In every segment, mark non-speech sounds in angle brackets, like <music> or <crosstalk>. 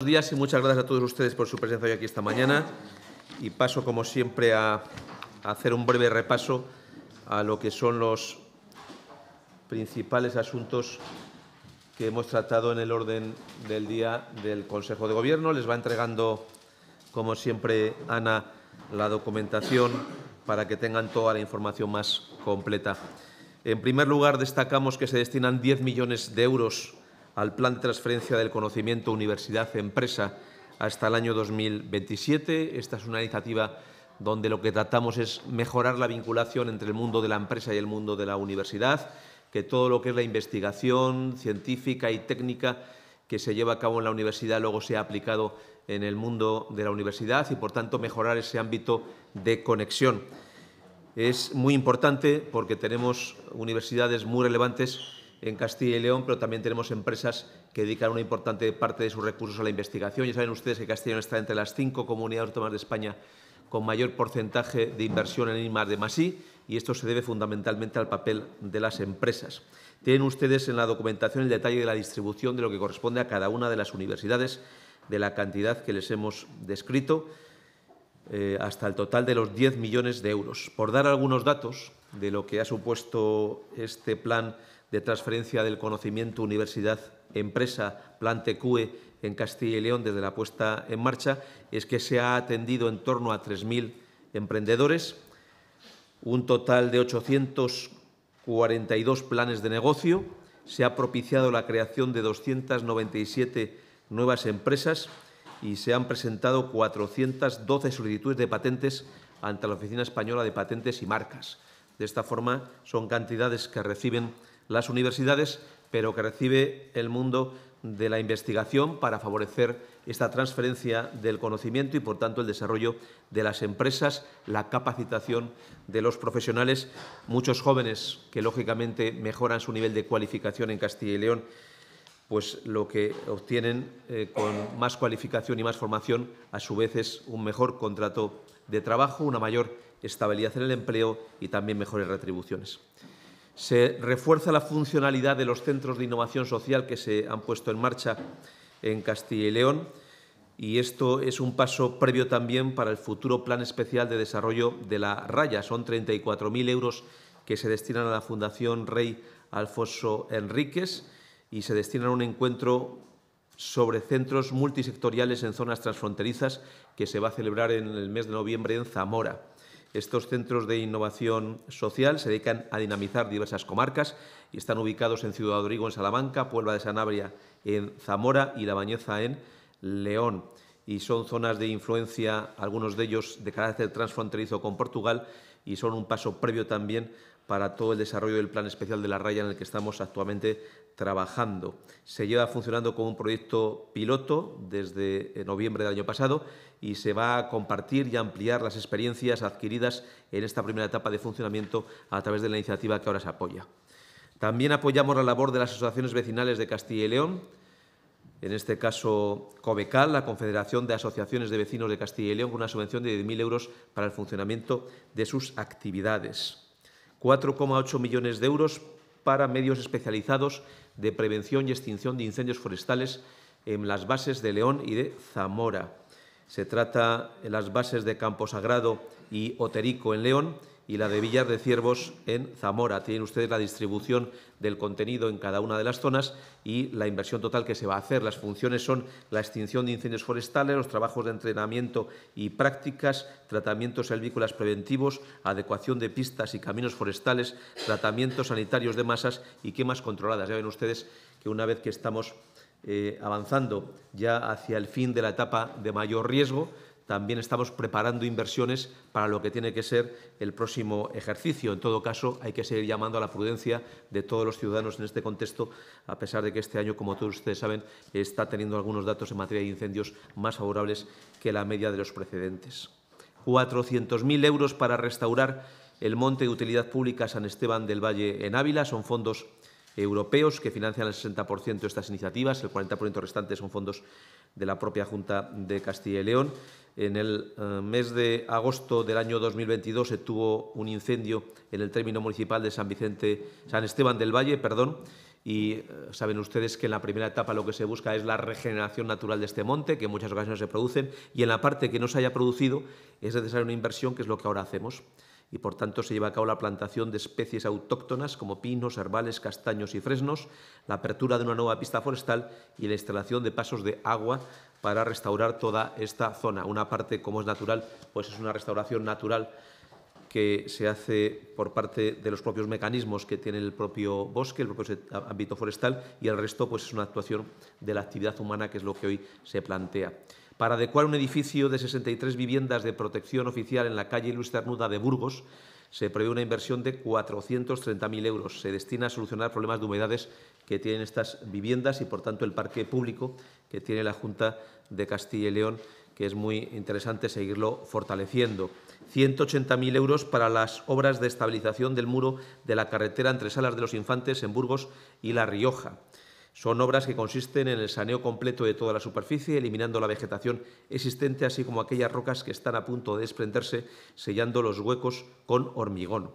Buenos días y muchas gracias a todos ustedes por su presencia hoy aquí esta mañana. Y paso, como siempre, a, hacer un breve repaso a lo que son los principales asuntos que hemos tratado en el orden del día del Consejo de Gobierno. Les va entregando, como siempre, Ana, la documentación para que tengan toda la información más completa. En primer lugar, destacamos que se destinan 10 millones de euros al Plan de Transferencia del Conocimiento Universidad-Empresa hasta el año 2027. Esta es una iniciativa donde lo que tratamos es mejorar la vinculación entre el mundo de la empresa y el mundo de la universidad, que todo lo que es la investigación científica y técnica que se lleva a cabo en la universidad luego sea aplicado en el mundo de la universidad y, por tanto, mejorar ese ámbito de conexión. Es muy importante porque tenemos universidades muy relevantes en Castilla y León, pero también tenemos empresas que dedican una importante parte de sus recursos a la investigación. Ya saben ustedes que Castilla y León está entre las cinco comunidades autónomas de España con mayor porcentaje de inversión en mar de Masí, y esto se debe fundamentalmente al papel de las empresas. Tienen ustedes en la documentación el detalle de la distribución de lo que corresponde a cada una de las universidades, de la cantidad que les hemos descrito, eh, hasta el total de los 10 millones de euros. Por dar algunos datos de lo que ha supuesto este plan de transferencia del conocimiento universidad-empresa, plan TQE, en Castilla y León desde la puesta en marcha, es que se ha atendido en torno a 3.000 emprendedores, un total de 842 planes de negocio, se ha propiciado la creación de 297 nuevas empresas y se han presentado 412 solicitudes de patentes ante la Oficina Española de Patentes y Marcas. De esta forma, son cantidades que reciben las universidades, pero que recibe el mundo de la investigación para favorecer esta transferencia del conocimiento y, por tanto, el desarrollo de las empresas, la capacitación de los profesionales, muchos jóvenes que, lógicamente, mejoran su nivel de cualificación en Castilla y León, pues lo que obtienen eh, con más cualificación y más formación, a su vez, es un mejor contrato de trabajo, una mayor estabilidad en el empleo y también mejores retribuciones. Se refuerza la funcionalidad de los centros de innovación social que se han puesto en marcha en Castilla y León y esto es un paso previo también para el futuro Plan Especial de Desarrollo de la Raya. Son 34.000 euros que se destinan a la Fundación Rey Alfonso Enríquez y se destinan a un encuentro sobre centros multisectoriales en zonas transfronterizas que se va a celebrar en el mes de noviembre en Zamora. Estos centros de innovación social se dedican a dinamizar diversas comarcas y están ubicados en Ciudad Rodrigo, en Salamanca, Puebla de Sanabria, en Zamora y La Bañeza, en León. Y son zonas de influencia, algunos de ellos de carácter transfronterizo con Portugal, y son un paso previo también para todo el desarrollo del Plan Especial de la Raya en el que estamos actualmente trabajando. Se lleva funcionando como un proyecto piloto desde eh, noviembre del año pasado y se va a compartir y ampliar las experiencias adquiridas en esta primera etapa de funcionamiento a través de la iniciativa que ahora se apoya. También apoyamos la labor de las asociaciones vecinales de Castilla y León, en este caso COBECAL, la Confederación de Asociaciones de Vecinos de Castilla y León, con una subvención de 10.000 euros para el funcionamiento de sus actividades. 4,8 millones de euros para medios especializados de Prevención y Extinción de Incendios Forestales en las bases de León y de Zamora. Se trata de las bases de Camposagrado y Oterico en León y la de Villar de Ciervos en Zamora. Tienen ustedes la distribución del contenido en cada una de las zonas y la inversión total que se va a hacer. Las funciones son la extinción de incendios forestales, los trabajos de entrenamiento y prácticas, tratamientos silvícolas preventivos, adecuación de pistas y caminos forestales, tratamientos sanitarios de masas y quemas controladas. Ya ven ustedes que una vez que estamos eh, avanzando ya hacia el fin de la etapa de mayor riesgo, también estamos preparando inversiones para lo que tiene que ser el próximo ejercicio. En todo caso, hay que seguir llamando a la prudencia de todos los ciudadanos en este contexto, a pesar de que este año, como todos ustedes saben, está teniendo algunos datos en materia de incendios más favorables que la media de los precedentes. 400.000 euros para restaurar el monte de utilidad pública San Esteban del Valle en Ávila. Son fondos europeos que financian el 60% de estas iniciativas, el 40% restante son fondos de la propia Junta de Castilla y León. En el eh, mes de agosto del año 2022 se tuvo un incendio en el término municipal de San Vicente, San Esteban del Valle, perdón, y eh, saben ustedes que en la primera etapa lo que se busca es la regeneración natural de este monte, que en muchas ocasiones se producen, y en la parte que no se haya producido es necesaria una inversión, que es lo que ahora hacemos y por tanto se lleva a cabo la plantación de especies autóctonas como pinos, herbales, castaños y fresnos, la apertura de una nueva pista forestal y la instalación de pasos de agua para restaurar toda esta zona. Una parte, como es natural, pues es una restauración natural que se hace por parte de los propios mecanismos que tiene el propio bosque, el propio ámbito forestal, y el resto pues, es una actuación de la actividad humana, que es lo que hoy se plantea para adecuar un edificio de 63 viviendas de protección oficial en la calle Luis de Burgos, se prevé una inversión de 430.000 euros. Se destina a solucionar problemas de humedades que tienen estas viviendas y, por tanto, el parque público que tiene la Junta de Castilla y León, que es muy interesante seguirlo fortaleciendo. 180.000 euros para las obras de estabilización del muro de la carretera entre Salas de los Infantes en Burgos y La Rioja. Son obras que consisten en el saneo completo de toda la superficie, eliminando la vegetación existente, así como aquellas rocas que están a punto de desprenderse, sellando los huecos con hormigón.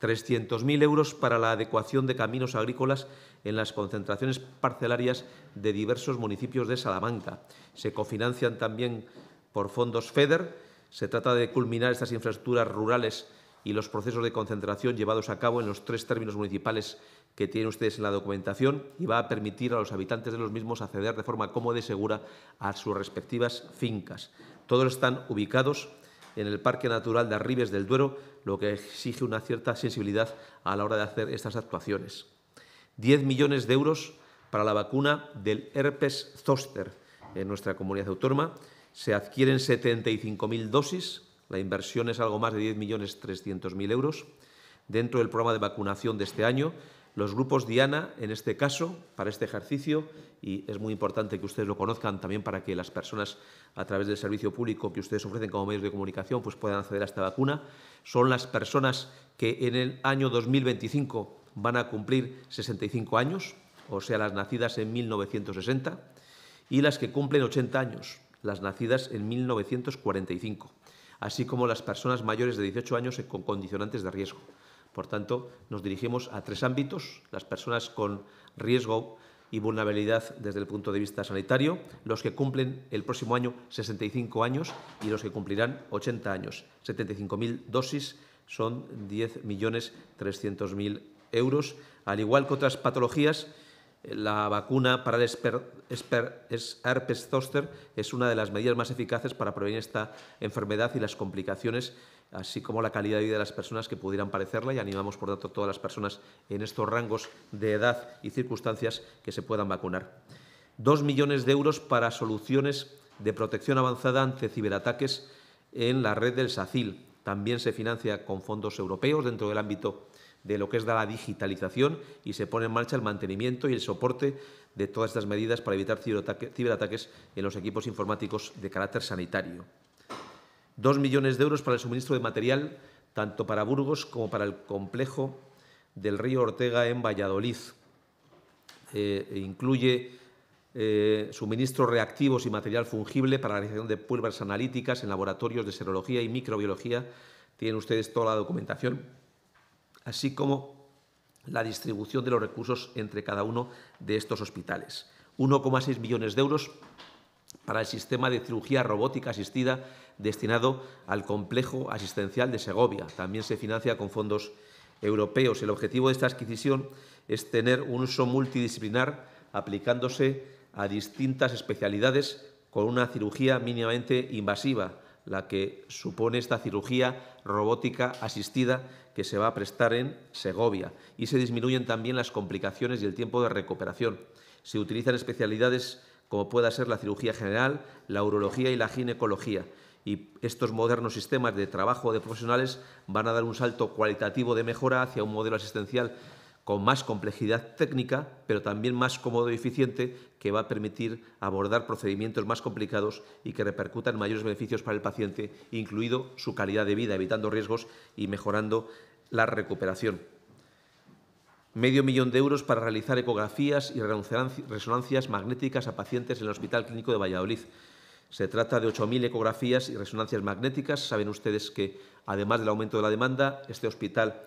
300.000 euros para la adecuación de caminos agrícolas en las concentraciones parcelarias de diversos municipios de Salamanca. Se cofinancian también por fondos FEDER. Se trata de culminar estas infraestructuras rurales y los procesos de concentración llevados a cabo en los tres términos municipales que tienen ustedes en la documentación y va a permitir a los habitantes de los mismos acceder de forma cómoda y segura a sus respectivas fincas. Todos están ubicados en el Parque Natural de Arribes del Duero, lo que exige una cierta sensibilidad a la hora de hacer estas actuaciones. 10 millones de euros para la vacuna del herpes Zoster... en nuestra comunidad autónoma. Se adquieren 75.000 dosis, la inversión es algo más de 10.300.000 euros. Dentro del programa de vacunación de este año los grupos Diana, en este caso, para este ejercicio, y es muy importante que ustedes lo conozcan también para que las personas a través del servicio público que ustedes ofrecen como medios de comunicación pues puedan acceder a esta vacuna, son las personas que en el año 2025 van a cumplir 65 años, o sea, las nacidas en 1960, y las que cumplen 80 años, las nacidas en 1945, así como las personas mayores de 18 años con condicionantes de riesgo. Por tanto, nos dirigimos a tres ámbitos, las personas con riesgo y vulnerabilidad desde el punto de vista sanitario, los que cumplen el próximo año 65 años y los que cumplirán 80 años. 75.000 dosis son 10.300.000 euros. Al igual que otras patologías, la vacuna para el herpes zoster es una de las medidas más eficaces para prevenir esta enfermedad y las complicaciones así como la calidad de vida de las personas que pudieran parecerla y animamos, por tanto, a todas las personas en estos rangos de edad y circunstancias que se puedan vacunar. Dos millones de euros para soluciones de protección avanzada ante ciberataques en la red del SACIL. También se financia con fondos europeos dentro del ámbito de lo que es la digitalización y se pone en marcha el mantenimiento y el soporte de todas estas medidas para evitar ciberataques en los equipos informáticos de carácter sanitario. 2 millones de euros para el suministro de material tanto para Burgos como para el complejo del río Ortega en Valladolid. Eh, e incluye eh, suministros reactivos y material fungible para la realización de pulvers analíticas en laboratorios de serología y microbiología. Tienen ustedes toda la documentación, así como la distribución de los recursos entre cada uno de estos hospitales. 1,6 millones de euros para el sistema de cirugía robótica asistida destinado al complejo asistencial de Segovia. También se financia con fondos europeos. El objetivo de esta adquisición es tener un uso multidisciplinar aplicándose a distintas especialidades con una cirugía mínimamente invasiva, la que supone esta cirugía robótica asistida que se va a prestar en Segovia. Y se disminuyen también las complicaciones y el tiempo de recuperación. Se utilizan especialidades como pueda ser la cirugía general, la urología y la ginecología y estos modernos sistemas de trabajo de profesionales van a dar un salto cualitativo de mejora hacia un modelo asistencial con más complejidad técnica, pero también más cómodo y eficiente, que va a permitir abordar procedimientos más complicados y que repercutan mayores beneficios para el paciente, incluido su calidad de vida, evitando riesgos y mejorando la recuperación. Medio millón de euros para realizar ecografías y resonancias magnéticas a pacientes en el Hospital Clínico de Valladolid. Se trata de 8.000 ecografías y resonancias magnéticas. Saben ustedes que, además del aumento de la demanda, este hospital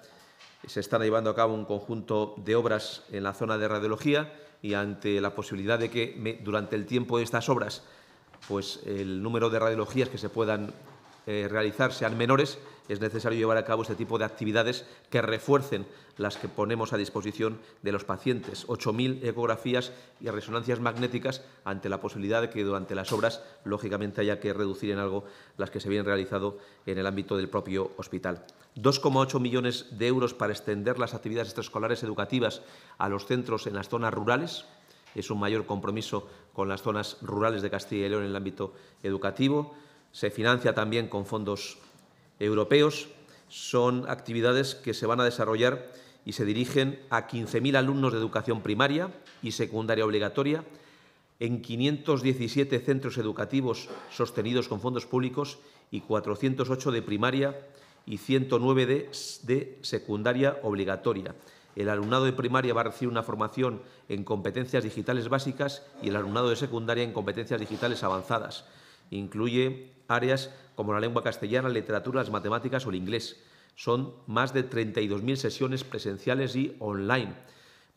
se está llevando a cabo un conjunto de obras en la zona de radiología y ante la posibilidad de que durante el tiempo de estas obras pues el número de radiologías que se puedan eh, realizar sean menores, es necesario llevar a cabo este tipo de actividades que refuercen las que ponemos a disposición de los pacientes. 8.000 ecografías y resonancias magnéticas ante la posibilidad de que durante las obras, lógicamente, haya que reducir en algo las que se vienen realizado en el ámbito del propio hospital. 2,8 millones de euros para extender las actividades extraescolares educativas a los centros en las zonas rurales, es un mayor compromiso con las zonas rurales de Castilla y León en el ámbito educativo. Se financia también con fondos europeos. Son actividades que se van a desarrollar y se dirigen a 15.000 alumnos de educación primaria y secundaria obligatoria en 517 centros educativos sostenidos con fondos públicos y 408 de primaria y 109 de, de, secundaria obligatoria. El alumnado de primaria va a recibir una formación en competencias digitales básicas y el alumnado de secundaria en competencias digitales avanzadas. Incluye áreas como la lengua castellana, la literatura, las matemáticas o el inglés. Son más de 32.000 sesiones presenciales y online.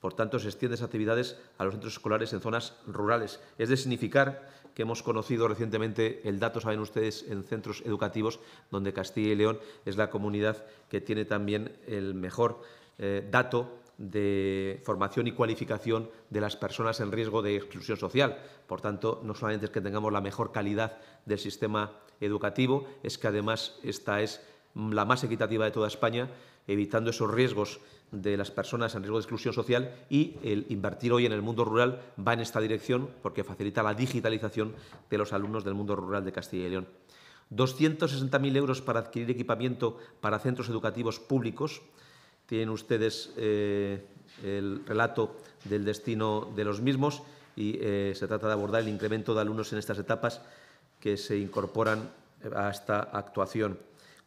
Por tanto, se extienden actividades a los centros escolares en zonas rurales. Es de significar que hemos conocido recientemente el dato, saben ustedes, en centros educativos, donde Castilla y León es la comunidad que tiene también el mejor eh, dato de formación y cualificación de las personas en riesgo de exclusión social. Por tanto, no solamente es que tengamos la mejor calidad del sistema educativo, es que además esta es la más equitativa de toda España, evitando esos riesgos de las personas en riesgo de exclusión social y el invertir hoy en el mundo rural va en esta dirección porque facilita la digitalización de los alumnos del mundo rural de Castilla y León. 260.000 euros para adquirir equipamiento para centros educativos públicos, tienen ustedes eh, el relato del destino de los mismos y eh, se trata de abordar el incremento de alumnos en estas etapas que se incorporan a esta actuación.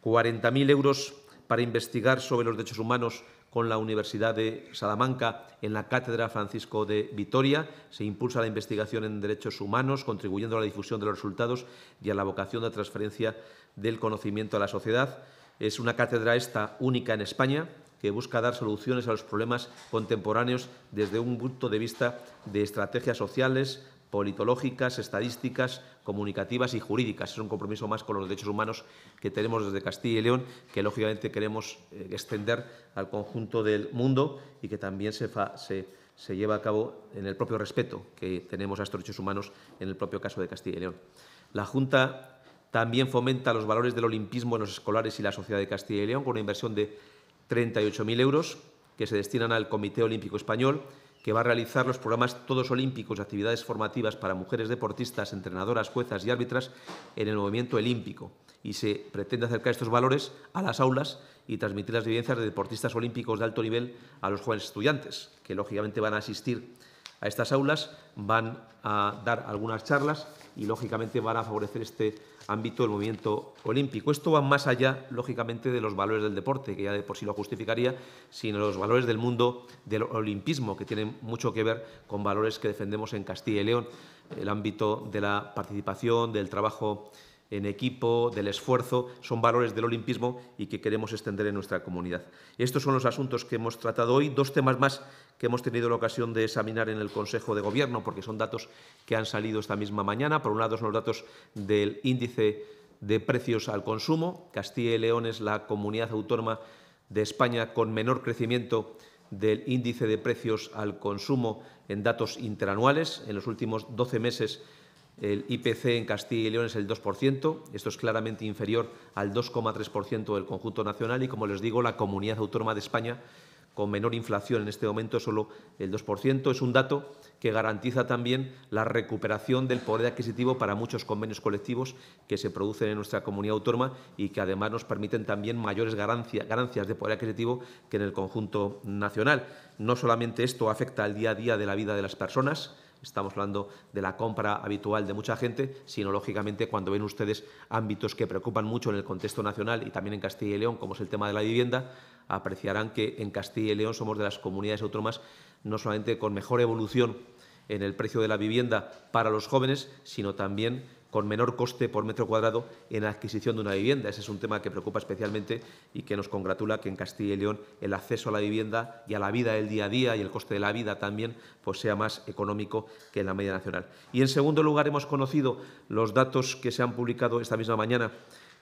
40.000 euros para investigar sobre los derechos humanos con la Universidad de Salamanca en la Cátedra Francisco de Vitoria. Se impulsa la investigación en derechos humanos, contribuyendo a la difusión de los resultados y a la vocación de transferencia del conocimiento a la sociedad. Es una cátedra esta única en España, que busca dar soluciones a los problemas contemporáneos desde un punto de vista de estrategias sociales, politológicas, estadísticas, comunicativas y jurídicas. Es un compromiso más con los derechos humanos que tenemos desde Castilla y León, que lógicamente queremos eh, extender al conjunto del mundo y que también se, lleva a cabo en el propio respeto que tenemos a estos derechos humanos en el propio caso de Castilla y León. La Junta también fomenta los valores del olimpismo en los escolares y la sociedad de Castilla y León con una inversión de 38.000 euros que se destinan al Comité Olímpico Español, que va a realizar los programas Todos Olímpicos, actividades formativas para mujeres deportistas, entrenadoras, juezas y árbitras en el movimiento olímpico. Y se pretende acercar estos valores a las aulas y transmitir las vivencias de deportistas olímpicos de alto nivel a los jóvenes estudiantes, que lógicamente van a asistir a estas aulas, van a dar algunas charlas y lógicamente van a favorecer este ámbito del movimiento olímpico. Esto va más allá, lógicamente, de los valores del deporte, que ya de por sí lo justificaría, sino los valores del mundo del olimpismo, que tienen mucho que ver con valores que defendemos en Castilla y León, el ámbito de la participación, del trabajo en equipo, del esfuerzo, son valores del olimpismo y que queremos extender en nuestra comunidad. Estos son los asuntos que hemos tratado hoy, dos temas más que hemos tenido la ocasión de examinar en el Consejo de Gobierno, porque son datos que han salido esta misma mañana. Por un lado son los datos del índice de precios al consumo. Castilla y León es la comunidad autónoma de España con menor crecimiento del índice de precios al consumo en datos interanuales. En los últimos 12 meses el IPC en Castilla y León es el 2%, esto es claramente inferior al 2,3% del conjunto nacional y, como les digo, la comunidad autónoma de España con menor inflación en este momento, solo el 2%. Es un dato que garantiza también la recuperación del poder adquisitivo para muchos convenios colectivos que se producen en nuestra comunidad autónoma y que además nos permiten también mayores ganancias de poder adquisitivo que en el conjunto nacional. No solamente esto afecta al día a día de la vida de las personas, Estamos hablando de la compra habitual de mucha gente, sino lógicamente cuando ven ustedes ámbitos que preocupan mucho en el contexto nacional y también en Castilla y León, como es el tema de la vivienda, apreciarán que en Castilla y León somos de las comunidades autónomas no solamente con mejor evolución en el precio de la vivienda para los jóvenes, sino también con menor coste por metro cuadrado en la adquisición de una vivienda. Ese es un tema que preocupa especialmente y que nos congratula que en Castilla y León el acceso a la vivienda y a la vida del día a día y el coste de la vida también pues sea más económico que en la media nacional. Y en segundo lugar hemos conocido los datos que se han publicado esta misma mañana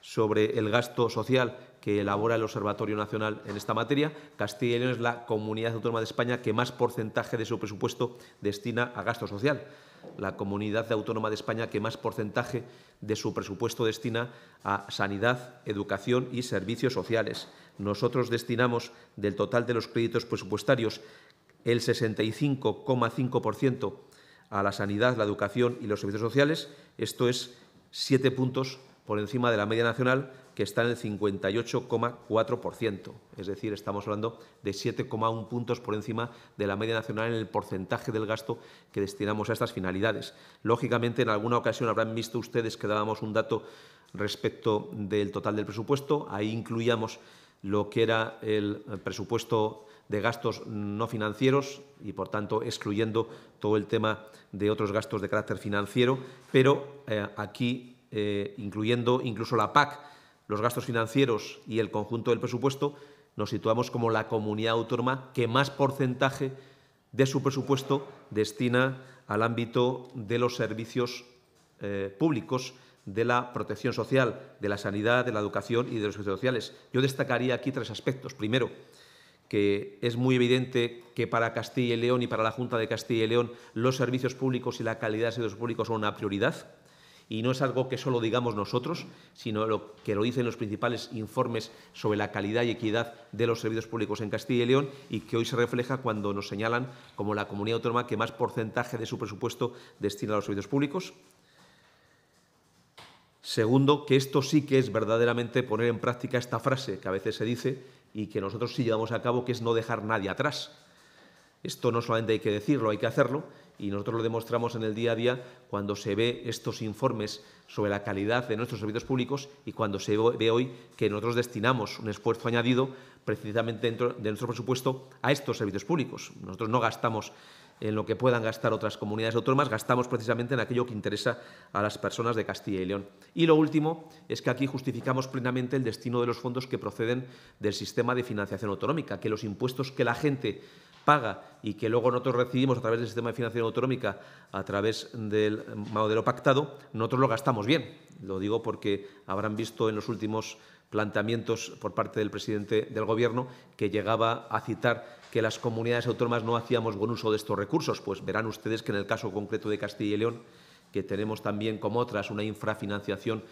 sobre el gasto social que elabora el Observatorio Nacional en esta materia, Castilla y León es la comunidad autónoma de España que más porcentaje de su presupuesto destina a gasto social. La comunidad autónoma de España que más porcentaje de su presupuesto destina a sanidad, educación y servicios sociales. Nosotros destinamos del total de los créditos presupuestarios el 65,5% a la sanidad, la educación y los servicios sociales. Esto es siete puntos por encima de la media nacional, que está en el 58,4%. Es decir, estamos hablando de 7,1 puntos por encima de la media nacional en el porcentaje del gasto que destinamos a estas finalidades. Lógicamente, en alguna ocasión habrán visto ustedes que dábamos un dato respecto del total del presupuesto. Ahí incluíamos lo que era el presupuesto de gastos no financieros y, por tanto, excluyendo todo el tema de otros gastos de carácter financiero, pero eh, aquí eh, incluyendo incluso la PAC, los gastos financieros y el conjunto del presupuesto, nos situamos como la comunidad autónoma que más porcentaje de su presupuesto destina al ámbito de los servicios eh, públicos, de la protección social, de la sanidad, de la educación y de los servicios sociales. Yo destacaría aquí tres aspectos. Primero, que es muy evidente que para Castilla y León y para la Junta de Castilla y León los servicios públicos y la calidad de servicios públicos son una prioridad y no es algo que solo digamos nosotros, sino que lo dicen los principales informes sobre la calidad y equidad de los servicios públicos en Castilla y León y que hoy se refleja cuando nos señalan como la comunidad autónoma que más porcentaje de su presupuesto destina a los servicios públicos. Segundo, que esto sí que es verdaderamente poner en práctica esta frase que a veces se dice y que nosotros sí llevamos a cabo, que es no dejar nadie atrás. Esto no solamente hay que decirlo, hay que hacerlo y nosotros lo demostramos en el día a día cuando se ve estos informes sobre la calidad de nuestros servicios públicos y cuando se ve hoy que nosotros destinamos un esfuerzo añadido precisamente dentro de nuestro presupuesto a estos servicios públicos. Nosotros no gastamos en lo que puedan gastar otras comunidades autónomas, gastamos precisamente en aquello que interesa a las personas de Castilla y León. Y lo último es que aquí justificamos plenamente el destino de los fondos que proceden del sistema de financiación autonómica, que los impuestos que la gente paga y que luego nosotros recibimos a través del sistema de financiación autonómica, a través del modelo pactado, nosotros lo gastamos bien. Lo digo porque habrán visto en los últimos planteamientos por parte del presidente del Gobierno que llegaba a citar que las comunidades autónomas no hacíamos buen uso de estos recursos. Pues verán ustedes que en el caso concreto de Castilla y León, que tenemos también como otras una infrafinanciación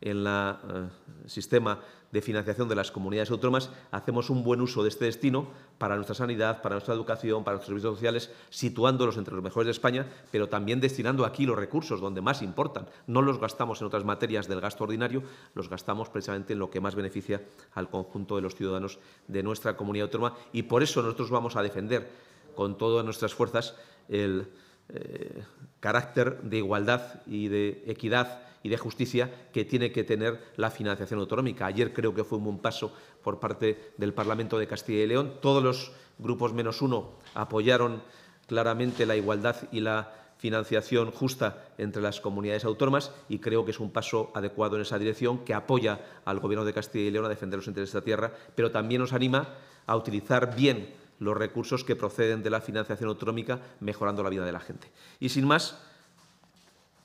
en el eh, sistema de financiación de las comunidades autónomas, hacemos un buen uso de este destino para nuestra sanidad, para nuestra educación, para nuestros servicios sociales, situándolos entre los mejores de España, pero también destinando aquí los recursos donde más importan. No los gastamos en otras materias del gasto ordinario, los gastamos precisamente en lo que más beneficia al conjunto de los ciudadanos de nuestra comunidad autónoma y por eso nosotros vamos a defender con todas nuestras fuerzas el eh, carácter de igualdad y de equidad y de justicia que tiene que tener la financiación autonómica. Ayer creo que fue un buen paso por parte del Parlamento de Castilla y León. Todos los grupos menos uno apoyaron claramente la igualdad y la financiación justa entre las comunidades autónomas y creo que es un paso adecuado en esa dirección que apoya al Gobierno de Castilla y León a defender los intereses de la tierra, pero también nos anima a utilizar bien los recursos que proceden de la financiación autonómica, mejorando la vida de la gente. Y sin más,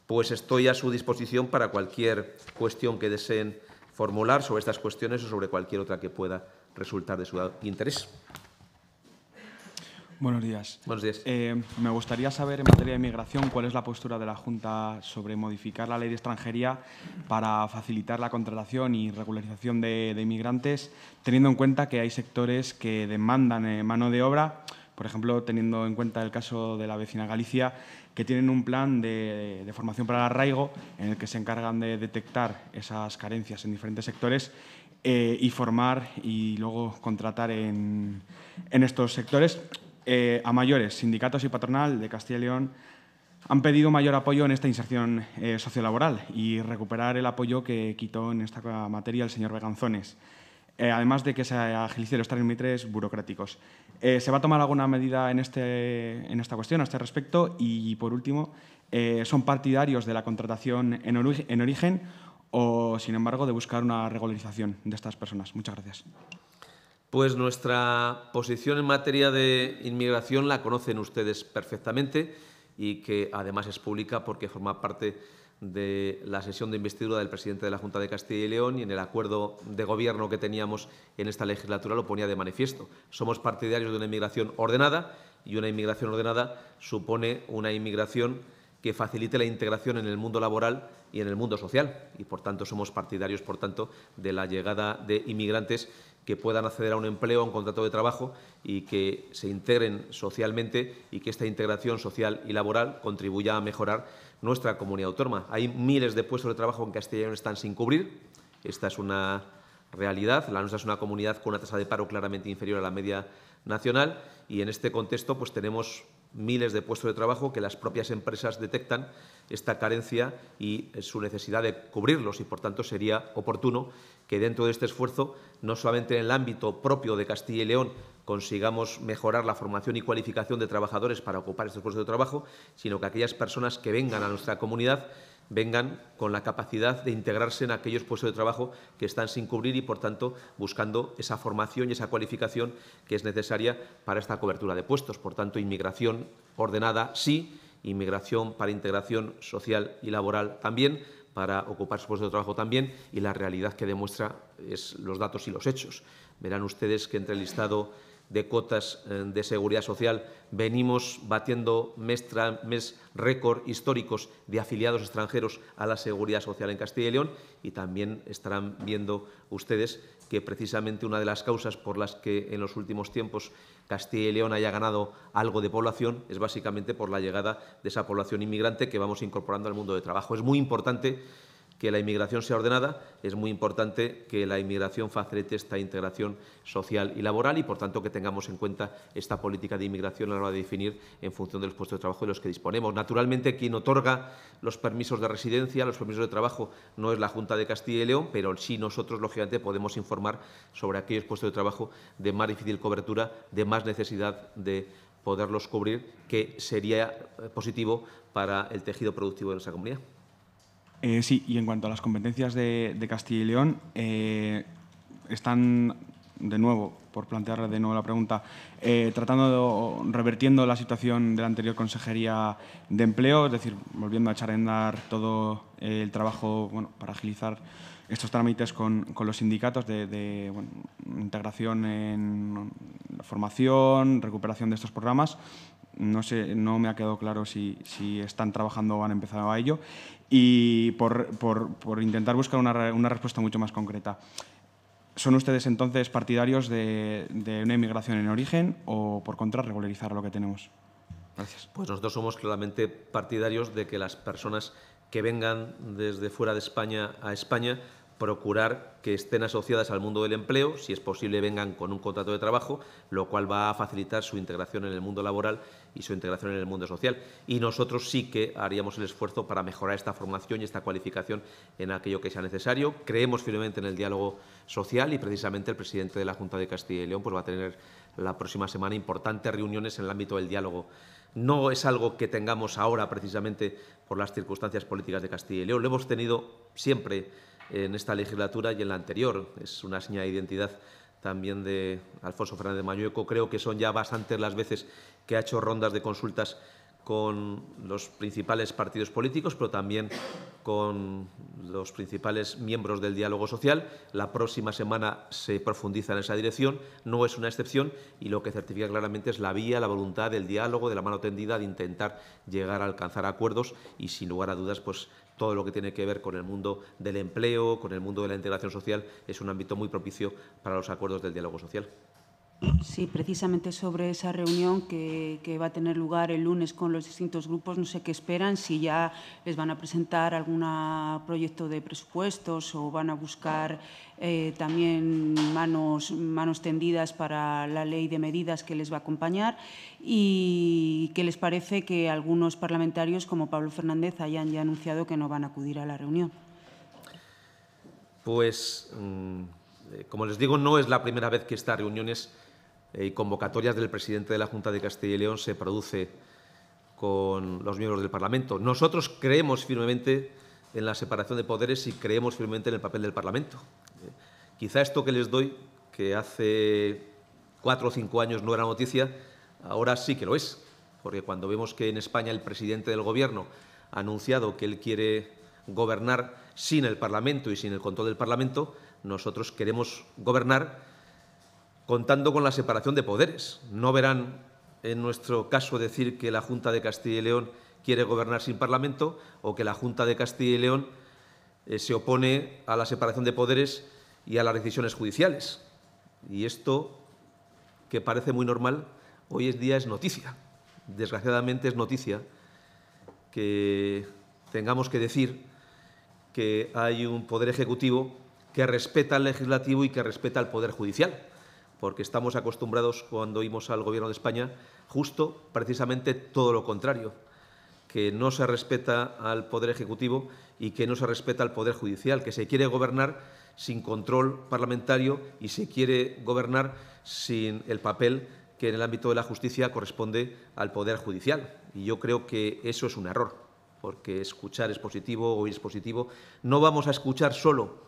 pues estoy a su disposición para cualquier cuestión que deseen formular sobre estas cuestiones o sobre cualquier otra que pueda resultar de su interés. Buenos días. Eh, me gustaría saber en materia de migración cuál es la postura de la Junta sobre modificar la ley de extranjería para facilitar la contratación y regularización de, inmigrantes, teniendo en cuenta que hay sectores que demandan eh, mano de obra, por ejemplo, teniendo en cuenta el caso de la vecina Galicia, que tienen un plan de, formación para el arraigo en el que se encargan de detectar esas carencias en diferentes sectores eh, y formar y luego contratar en, estos sectores. Eh, a mayores, sindicatos y patronal de Castilla y León han pedido mayor apoyo en esta inserción eh, sociolaboral y recuperar el apoyo que quitó en esta materia el señor Beganzones. Eh, además de que se agilicen los trámites burocráticos. Eh, ¿Se va a tomar alguna medida en, este, en esta cuestión, a este respecto? Y, por último, eh, ¿son partidarios de la contratación en, en, origen o, sin embargo, de buscar una regularización de estas personas? Muchas gracias. Pues nuestra posición en materia de inmigración la conocen ustedes perfectamente y que además es pública porque forma parte de la sesión de investidura del presidente de la Junta de Castilla y León y en el acuerdo de gobierno que teníamos en esta legislatura lo ponía de manifiesto. Somos partidarios de una inmigración ordenada y una inmigración ordenada supone una inmigración que facilite la integración en el mundo laboral y en el mundo social. Y, por tanto, somos partidarios, por tanto, de la llegada de inmigrantes que puedan acceder a un empleo, a un contrato de trabajo y que se integren socialmente y que esta integración social y laboral contribuya a mejorar nuestra comunidad autónoma. Hay miles de puestos de trabajo en que están sin cubrir. Esta es una realidad. La nuestra es una comunidad con una tasa de paro claramente inferior a la media nacional y en este contexto pues tenemos miles de puestos de trabajo que las propias empresas detectan esta carencia y su necesidad de cubrirlos y por tanto sería oportuno que dentro de este esfuerzo, no solamente en el ámbito propio de Castilla y León, consigamos mejorar la formación y cualificación de trabajadores para ocupar estos puestos de trabajo, sino que aquellas personas que vengan a nuestra comunidad vengan con la capacidad de integrarse en aquellos puestos de trabajo que están sin cubrir y, por tanto, buscando esa formación y esa cualificación que es necesaria para esta cobertura de puestos. Por tanto, inmigración ordenada sí, inmigración para integración social y laboral también, para ocupar su puesto de trabajo también y la realidad que demuestra es los datos y los hechos. Verán ustedes que entre el listado de cuotas eh, de seguridad social venimos batiendo mes, mes récord históricos de afiliados extranjeros a la seguridad social en Castilla y León y también estarán viendo ustedes que precisamente una de las causas por las que en los últimos tiempos Castilla y León haya ganado algo de población es básicamente por la llegada de esa población inmigrante que vamos incorporando al mundo de trabajo. Es muy importante que la inmigración sea ordenada, es muy importante que la inmigración facilite esta integración social y laboral y, por tanto, que tengamos en cuenta esta política de inmigración a la hora de definir en función de los puestos de trabajo de los que disponemos. Naturalmente, quien otorga los permisos de residencia, los permisos de trabajo, no es la Junta de Castilla y León, pero sí nosotros, lógicamente, podemos informar sobre aquellos puestos de trabajo de más difícil cobertura, de más necesidad de poderlos cubrir, que sería eh, positivo para el tejido productivo de nuestra comunidad. Eh, sí, y en cuanto a las competencias de, Castilla y León, eh, están, de nuevo, por plantear de nuevo la pregunta, eh, tratando de, revertiendo la situación de la anterior Consejería de Empleo, es decir, volviendo a echar en dar todo el trabajo para agilizar estos trámites con, los sindicatos de, integración en la formación, recuperación de estos programas. No, sé, no me ha quedado claro si, están trabajando o han empezado a ello. Y por, intentar buscar una, respuesta mucho más concreta. ¿Son ustedes entonces partidarios de, de, una inmigración en origen o por contra regularizar lo que tenemos? Gracias. Pues nosotros somos claramente partidarios de que las personas que vengan desde fuera de España a España, procurar que estén asociadas al mundo del empleo, si es posible vengan con un contrato de trabajo, lo cual va a facilitar su integración en el mundo laboral y su integración en el mundo social. Y nosotros sí que haríamos el esfuerzo para mejorar esta formación y esta cualificación en aquello que sea necesario. Creemos firmemente en el diálogo social y precisamente el presidente de la Junta de Castilla y León pues, va a tener la próxima semana importantes reuniones en el ámbito del diálogo. No es algo que tengamos ahora precisamente por las circunstancias políticas de Castilla y León, lo hemos tenido siempre en esta legislatura y en la anterior. Es una señal de identidad también de Alfonso Fernández Mayueco. Creo que son ya bastantes las veces que ha hecho rondas de consultas con los principales partidos políticos, pero también con los principales miembros del diálogo social. La próxima semana se profundiza en esa dirección, no es una excepción y lo que certifica claramente es la vía, la voluntad del diálogo, de la mano tendida, de intentar llegar a alcanzar acuerdos y sin lugar a dudas, pues todo lo que tiene que ver con el mundo del empleo, con el mundo de la integración social, es un ámbito muy propicio para los acuerdos del diálogo social. Sí, precisamente sobre esa reunión que, va a tener lugar el lunes con los distintos grupos, no sé qué esperan, si ya les van a presentar algún proyecto de presupuestos o van a buscar eh, también manos, manos tendidas para la ley de medidas que les va a acompañar y qué les parece que algunos parlamentarios, como Pablo Fernández, hayan ya anunciado que no van a acudir a la reunión. Pues, mm, eh, como les digo, no es la primera vez que estas reuniones eh, y convocatorias del presidente de la Junta de Castilla y León se produce con los miembros del Parlamento. Nosotros creemos firmemente en la separación de poderes y creemos firmemente en el papel del Parlamento. Eh, quizá esto que les doy, que hace cuatro o cinco años no era noticia, ahora sí que lo es, porque cuando vemos que en España el presidente del Gobierno ha anunciado que él quiere gobernar sin el Parlamento y sin el control del Parlamento, nosotros queremos gobernar contando con la separación de poderes. No verán, en nuestro caso, decir que la Junta de Castilla y León quiere gobernar sin Parlamento o que la Junta de Castilla y León eh, se opone a la separación de poderes y a las decisiones judiciales. Y esto, que parece muy normal, hoy es día es noticia. Desgraciadamente es noticia que tengamos que decir que hay un poder ejecutivo que respeta al legislativo y que respeta al poder judicial porque estamos acostumbrados cuando oímos al Gobierno de España justo precisamente todo lo contrario, que no se respeta al Poder Ejecutivo y que no se respeta al Poder Judicial, que se quiere gobernar sin control parlamentario y se quiere gobernar sin el papel que en el ámbito de la justicia corresponde al Poder Judicial. Y yo creo que eso es un error, porque escuchar es positivo, oír es positivo. No vamos a escuchar solo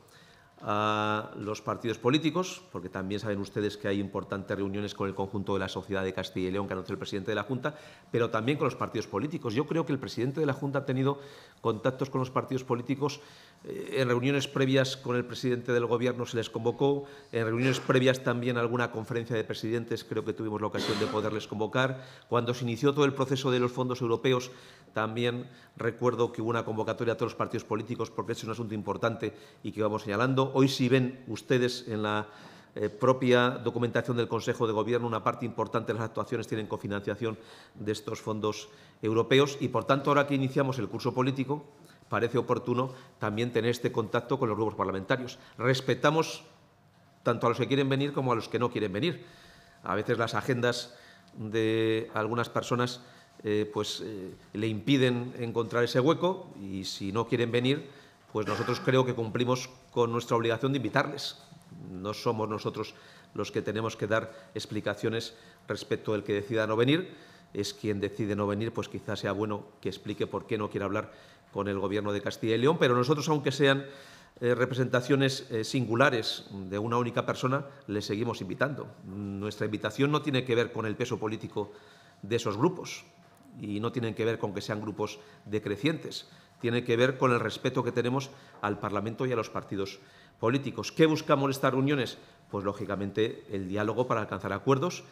a los partidos políticos, porque también saben ustedes que hay importantes reuniones con el conjunto de la sociedad de Castilla y León que anuncia el presidente de la Junta, pero también con los partidos políticos. Yo creo que el presidente de la Junta ha tenido contactos con los partidos políticos eh, en reuniones previas con el presidente del Gobierno se les convocó, en reuniones previas también alguna conferencia de presidentes, creo que tuvimos la ocasión de poderles convocar. Cuando se inició todo el proceso de los fondos europeos, también recuerdo que hubo una convocatoria a todos los partidos políticos porque es un asunto importante y que vamos señalando. Hoy si ven ustedes en la eh, propia documentación del Consejo de Gobierno, una parte importante de las actuaciones tienen cofinanciación de estos fondos europeos y, por tanto, ahora que iniciamos el curso político, parece oportuno también tener este contacto con los grupos parlamentarios. Respetamos tanto a los que quieren venir como a los que no quieren venir. A veces las agendas de algunas personas eh, pues, eh, le impiden encontrar ese hueco y si no quieren venir, pues nosotros creo que cumplimos con nuestra obligación de invitarles. No somos nosotros los que tenemos que dar explicaciones respecto del que decida no venir. Es quien decide no venir, pues quizás sea bueno que explique por qué no quiere hablar con el Gobierno de Castilla y León, pero nosotros, aunque sean eh, representaciones eh, singulares de una única persona, les seguimos invitando. Nuestra invitación no tiene que ver con el peso político de esos grupos y no tienen que ver con que sean grupos decrecientes, tiene que ver con el respeto que tenemos al Parlamento y a los partidos políticos. ¿Qué buscamos en estas reuniones? Pues, lógicamente, el diálogo para alcanzar acuerdos,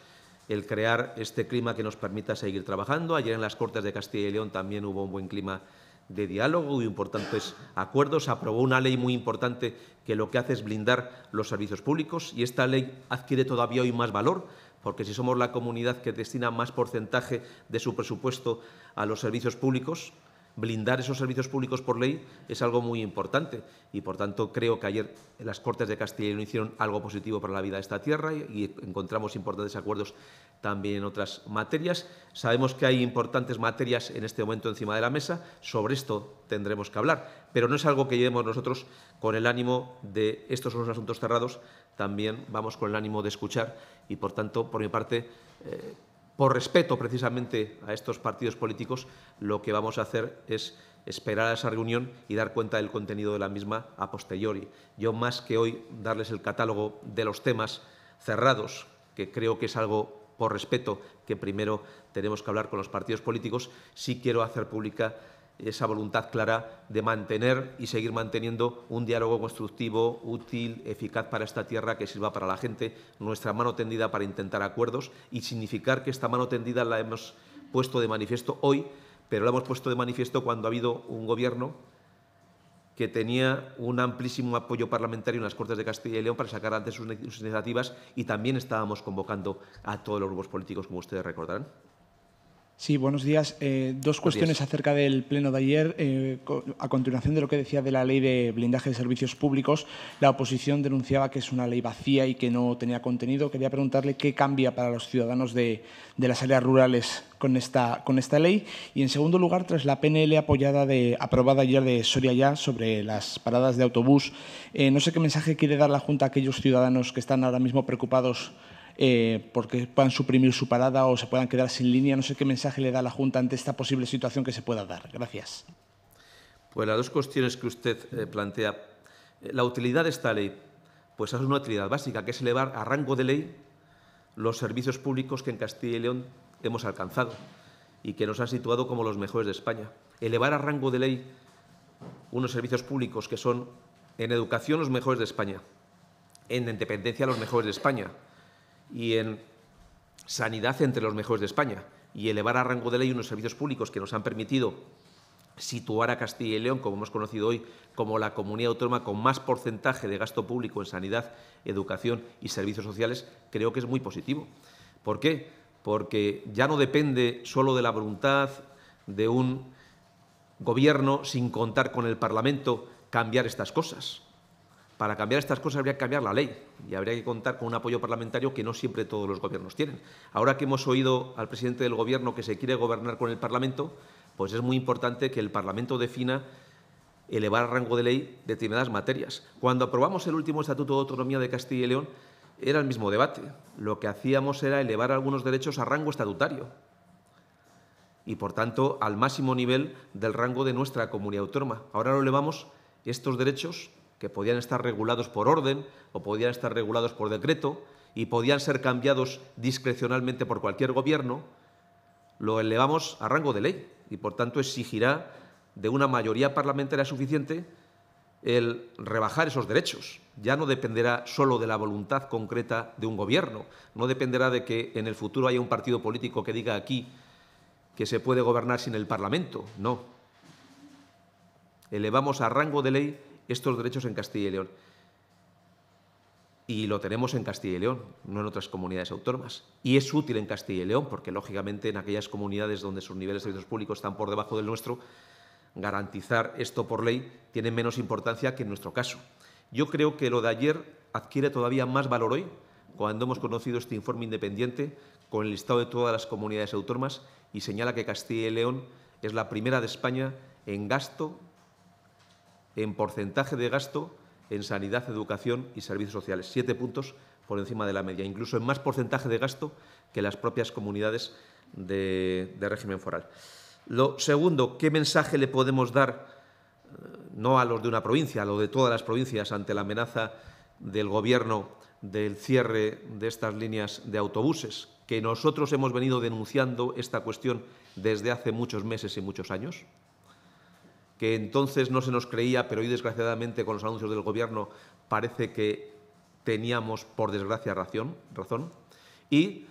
el crear este clima que nos permita seguir trabajando. Ayer en las Cortes de Castilla y León también hubo un buen clima de diálogo y importantes acuerdos. Aprobó una ley muy importante que lo que hace es blindar los servicios públicos y esta ley adquiere todavía hoy más valor porque si somos la comunidad que destina más porcentaje de su presupuesto a los servicios públicos, blindar esos servicios públicos por ley es algo muy importante y, por tanto, creo que ayer las Cortes de Castilla y León hicieron algo positivo para la vida de esta tierra y, encontramos importantes acuerdos también en otras materias. Sabemos que hay importantes materias en este momento encima de la mesa, sobre esto tendremos que hablar, pero no es algo que llevemos nosotros con el ánimo de estos son los asuntos cerrados, también vamos con el ánimo de escuchar y, por tanto, por mi parte, eh, por respeto precisamente a estos partidos políticos, lo que vamos a hacer es esperar a esa reunión y dar cuenta del contenido de la misma a posteriori. Yo más que hoy darles el catálogo de los temas cerrados, que creo que es algo por respeto que primero tenemos que hablar con los partidos políticos, sí quiero hacer pública esa voluntad clara de mantener y seguir manteniendo un diálogo constructivo, útil, eficaz para esta tierra, que sirva para la gente, nuestra mano tendida para intentar acuerdos y significar que esta mano tendida la hemos puesto de manifiesto hoy, pero la hemos puesto de manifiesto cuando ha habido un gobierno que tenía un amplísimo apoyo parlamentario en las Cortes de Castilla y León para sacar adelante sus, sus iniciativas y también estábamos convocando a todos los grupos políticos, como ustedes recordarán. Sí, buenos días. Eh, dos cuestiones acerca del pleno de ayer. Eh, a continuación de lo que decía de la ley de blindaje de servicios públicos, la oposición denunciaba que es una ley vacía y que no tenía contenido. Quería preguntarle qué cambia para los ciudadanos de, las áreas rurales con esta, con esta ley. Y, en segundo lugar, tras la PNL apoyada aprobada ayer de Soria Ya sobre las paradas de autobús, eh, no sé qué mensaje quiere dar la Junta a aquellos ciudadanos que están ahora mismo preocupados eh, porque puedan suprimir su parada o se puedan quedar sin línea. No sé qué mensaje le da la Junta ante esta posible situación que se pueda dar. Gracias. Pues las dos cuestiones que usted eh, plantea. Eh, la utilidad de esta ley, pues es una utilidad básica, que es elevar a rango de ley los servicios públicos que en Castilla y León hemos alcanzado y que nos han situado como los mejores de España. Elevar a rango de ley unos servicios públicos que son en educación los mejores de España, en independencia los mejores de España, y en sanidad entre los mejores de España y elevar a rango de ley unos servicios públicos que nos han permitido situar a Castilla y León, como hemos conocido hoy, como la comunidad autónoma con más porcentaje de gasto público en sanidad, educación y servicios sociales, creo que es muy positivo. ¿Por qué? Porque ya no depende solo de la voluntad de un gobierno sin contar con el Parlamento cambiar estas cosas. Para cambiar estas cosas habría que cambiar la ley y habría que contar con un apoyo parlamentario que no siempre todos los gobiernos tienen. Ahora que hemos oído al presidente del Gobierno que se quiere gobernar con el Parlamento, pues es muy importante que el Parlamento defina elevar el rango de ley determinadas materias. Cuando aprobamos el último Estatuto de Autonomía de Castilla y León, era el mismo debate. Lo que hacíamos era elevar algunos derechos a rango estatutario y, por tanto, al máximo nivel del rango de nuestra comunidad autónoma. Ahora lo elevamos estos derechos que podían estar regulados por orden o podían estar regulados por decreto y podían ser cambiados discrecionalmente por cualquier gobierno, lo elevamos a rango de ley y por tanto exigirá de una mayoría parlamentaria suficiente el rebajar esos derechos. Ya no dependerá solo de la voluntad concreta de un gobierno, no dependerá de que en el futuro haya un partido político que diga aquí que se puede gobernar sin el Parlamento, no. Elevamos a rango de ley estos derechos en Castilla y León. Y lo tenemos en Castilla y León, no en otras comunidades autónomas. Y es útil en Castilla y León porque, lógicamente, en aquellas comunidades donde sus niveles de servicios públicos están por debajo del nuestro, garantizar esto por ley tiene menos importancia que en nuestro caso. Yo creo que lo de ayer adquiere todavía más valor hoy cuando hemos conocido este informe independiente con el listado de todas las comunidades autónomas y señala que Castilla y León es la primera de España en gasto en porcentaje de gasto en sanidad, educación y servicios sociales, siete puntos por encima de la media, incluso en más porcentaje de gasto que las propias comunidades de, régimen foral. Lo segundo, ¿qué mensaje le podemos dar, eh, no a los de una provincia, a los de todas las provincias, ante la amenaza del Gobierno del cierre de estas líneas de autobuses? Que nosotros hemos venido denunciando esta cuestión desde hace muchos meses y muchos años que entonces no se nos creía, pero hoy desgraciadamente con los anuncios del Gobierno parece que teníamos, por desgracia, razón, razón y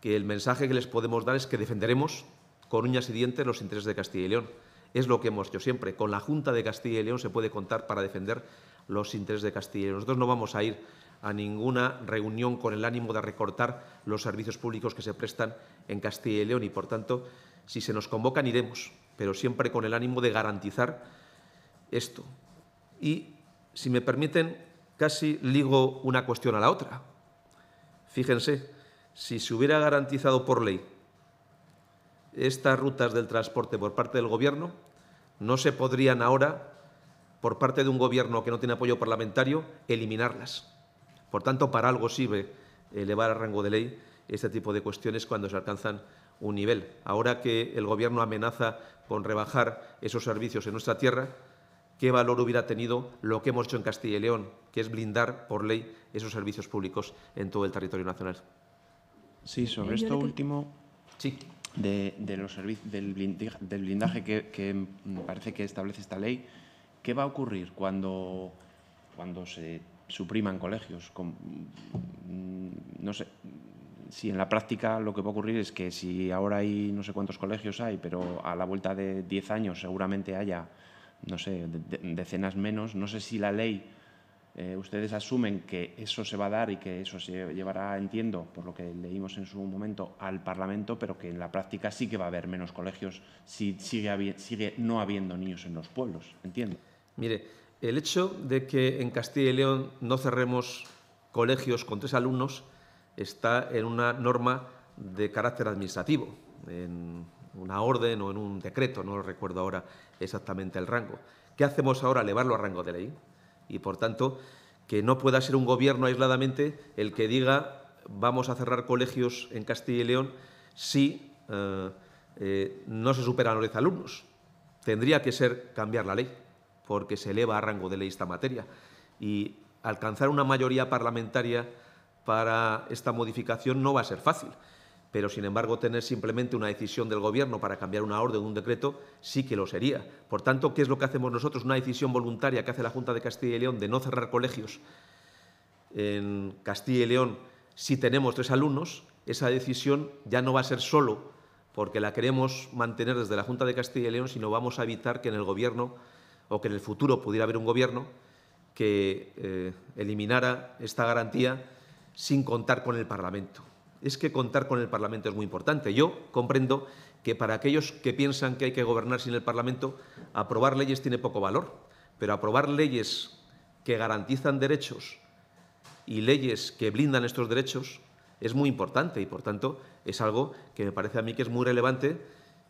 que el mensaje que les podemos dar es que defenderemos con uñas y dientes los intereses de Castilla y León. Es lo que hemos hecho siempre. Con la Junta de Castilla y León se puede contar para defender los intereses de Castilla y León. Nosotros no vamos a ir a ninguna reunión con el ánimo de recortar los servicios públicos que se prestan en Castilla y León y, por tanto, si se nos convocan, iremos pero siempre con el ánimo de garantizar esto. Y, si me permiten, casi ligo una cuestión a la otra. Fíjense, si se hubiera garantizado por ley estas rutas del transporte por parte del Gobierno, no se podrían ahora, por parte de un Gobierno que no tiene apoyo parlamentario, eliminarlas. Por tanto, para algo sirve elevar a rango de ley este tipo de cuestiones cuando se alcanzan un nivel. Ahora que el Gobierno amenaza con rebajar esos servicios en nuestra tierra, ¿qué valor hubiera tenido lo que hemos hecho en Castilla y León, que es blindar por ley esos servicios públicos en todo el territorio nacional? Sí, sobre esto último. Sí. De, de los del, blindaje, del blindaje que, que, parece que establece esta ley, ¿qué va a ocurrir cuando, cuando se supriman colegios? Mm, no sé, si en la práctica lo que va a ocurrir es que si ahora hay no sé cuántos colegios hay, pero a la vuelta de 10 años seguramente haya, no sé, decenas menos, no sé si la ley, eh, ustedes asumen que eso se va a dar y que eso se llevará, entiendo, por lo que leímos en su momento, al Parlamento, pero que en la práctica sí que va a haber menos colegios si sigue, sigue no habiendo niños en los pueblos, entiendo. Mire, el hecho de que en Castilla y León no cerremos colegios con tres alumnos, está en una norma de carácter administrativo, en una orden o en un decreto, no recuerdo ahora exactamente el rango. ¿Qué hacemos ahora? Elevarlo a rango de ley. Y por tanto, que no pueda ser un gobierno aisladamente el que diga vamos a cerrar colegios en Castilla y León si eh, eh, no se superan los alumnos. Tendría que ser cambiar la ley, porque se eleva a rango de ley esta materia. Y alcanzar una mayoría parlamentaria para esta modificación no va a ser fácil, pero sin embargo tener simplemente una decisión del Gobierno para cambiar una orden o un decreto sí que lo sería. Por tanto, ¿qué es lo que hacemos nosotros? Una decisión voluntaria que hace la Junta de Castilla y León de no cerrar colegios en Castilla y León si tenemos tres alumnos, esa decisión ya no va a ser solo porque la queremos mantener desde la Junta de Castilla y León, sino vamos a evitar que en el Gobierno o que en el futuro pudiera haber un Gobierno que eh, eliminara esta garantía sin contar con el Parlamento. Es que contar con el Parlamento es muy importante. Yo comprendo que para aquellos que piensan que hay que gobernar sin el Parlamento, aprobar leyes tiene poco valor, pero aprobar leyes que garantizan derechos y leyes que blindan estos derechos es muy importante y, por tanto, es algo que me parece a mí que es muy relevante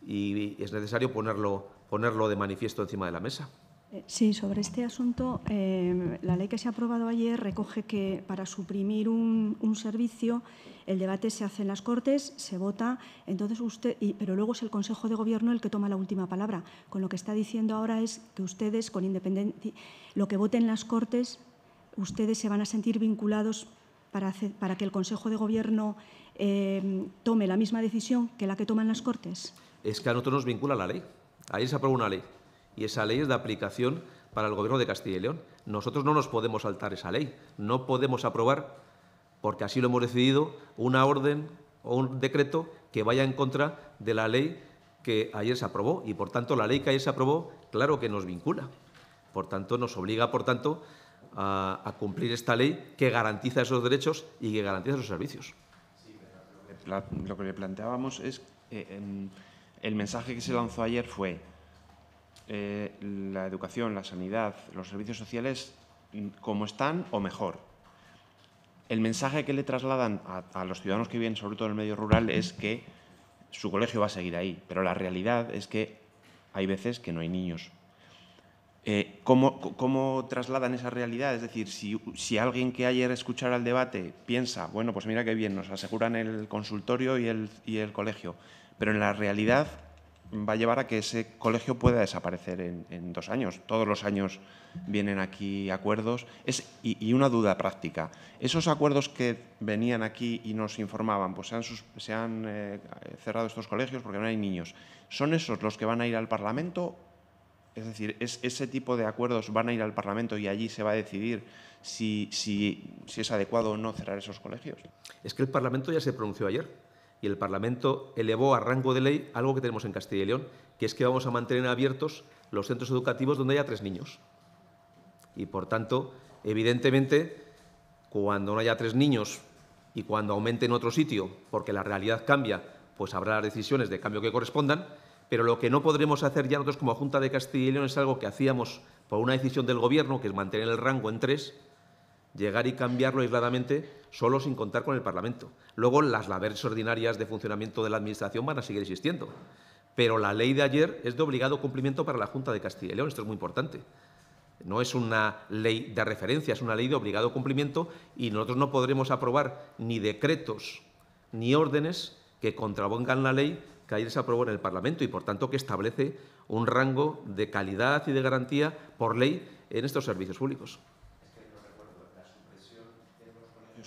y es necesario ponerlo, ponerlo de manifiesto encima de la mesa. Eh, sí, sobre este asunto, eh, la ley que se ha aprobado ayer recoge que para suprimir un, servicio el debate se hace en las Cortes, se vota, entonces usted, y, pero luego es el Consejo de Gobierno el que toma la última palabra. Con lo que está diciendo ahora es que ustedes, con independencia, lo que voten las Cortes, ustedes se van a sentir vinculados para, que el Consejo de Gobierno eh, tome la misma decisión que la que toman las Cortes. Es que a nosotros nos vincula la ley. Ahí se aprobó una ley y esa ley es de aplicación para el Gobierno de Castilla y León. Nosotros no nos podemos saltar esa ley, no podemos aprobar, porque así lo hemos decidido, una orden o un decreto que vaya en contra de la ley que ayer se aprobó y, por tanto, la ley que ayer se aprobó, claro que nos vincula. Por tanto, nos obliga, por tanto, a, cumplir esta ley que garantiza esos derechos y que garantiza esos servicios. Sí, lo, que le, planteábamos es eh, em, el mensaje que se lanzó ayer fue eh, la educación, la sanidad, los servicios sociales mm, como están o mejor. El mensaje que le trasladan a, los ciudadanos que viven, sobre todo en el medio rural, es que su colegio va a seguir ahí, pero la realidad es que hay veces que no hay niños eh, ¿cómo, trasladan esa realidad? Es decir, si, alguien que ayer escuchara el debate piensa, bueno, pues mira qué bien, nos aseguran el consultorio y el colegio, pero en la realidad va a llevar a que ese colegio pueda desaparecer en, dos años. Todos los años vienen aquí acuerdos. y, una duda práctica. ¿Esos acuerdos que venían aquí y nos informaban, pues se han, eh, cerrado estos colegios porque no hay niños, ¿son esos los que van a ir al Parlamento? Es decir, ¿ese tipo de acuerdos van a ir al Parlamento y allí se va a decidir si es adecuado o no cerrar esos colegios? Es que el Parlamento ya se pronunció ayer y el Parlamento elevó a rango de ley algo que tenemos en Castilla y León, que es que vamos a mantener abiertos los centros educativos donde haya tres niños. Y por tanto, evidentemente, cuando no haya tres niños y cuando aumente en otro sitio, porque la realidad cambia, pues habrá las decisiones de cambio que correspondan, pero lo que no podremos hacer ya nosotros como Junta de Castilla y León es algo que hacíamos por una decisión del Gobierno, que es mantener el rango en tres, llegar y cambiarlo aisladamente solo sin contar con el Parlamento. Luego las labores ordinarias de funcionamiento de la Administración van a seguir existiendo, pero la ley de ayer es de obligado cumplimiento para la Junta de Castilla y León, esto es muy importante. No es una ley de referencia, es una ley de obligado cumplimiento y nosotros no podremos aprobar ni decretos ni órdenes que contravengan la ley que ayer se aprobó en el Parlamento y, por tanto, que establece un rango de calidad y de garantía por ley en estos servicios públicos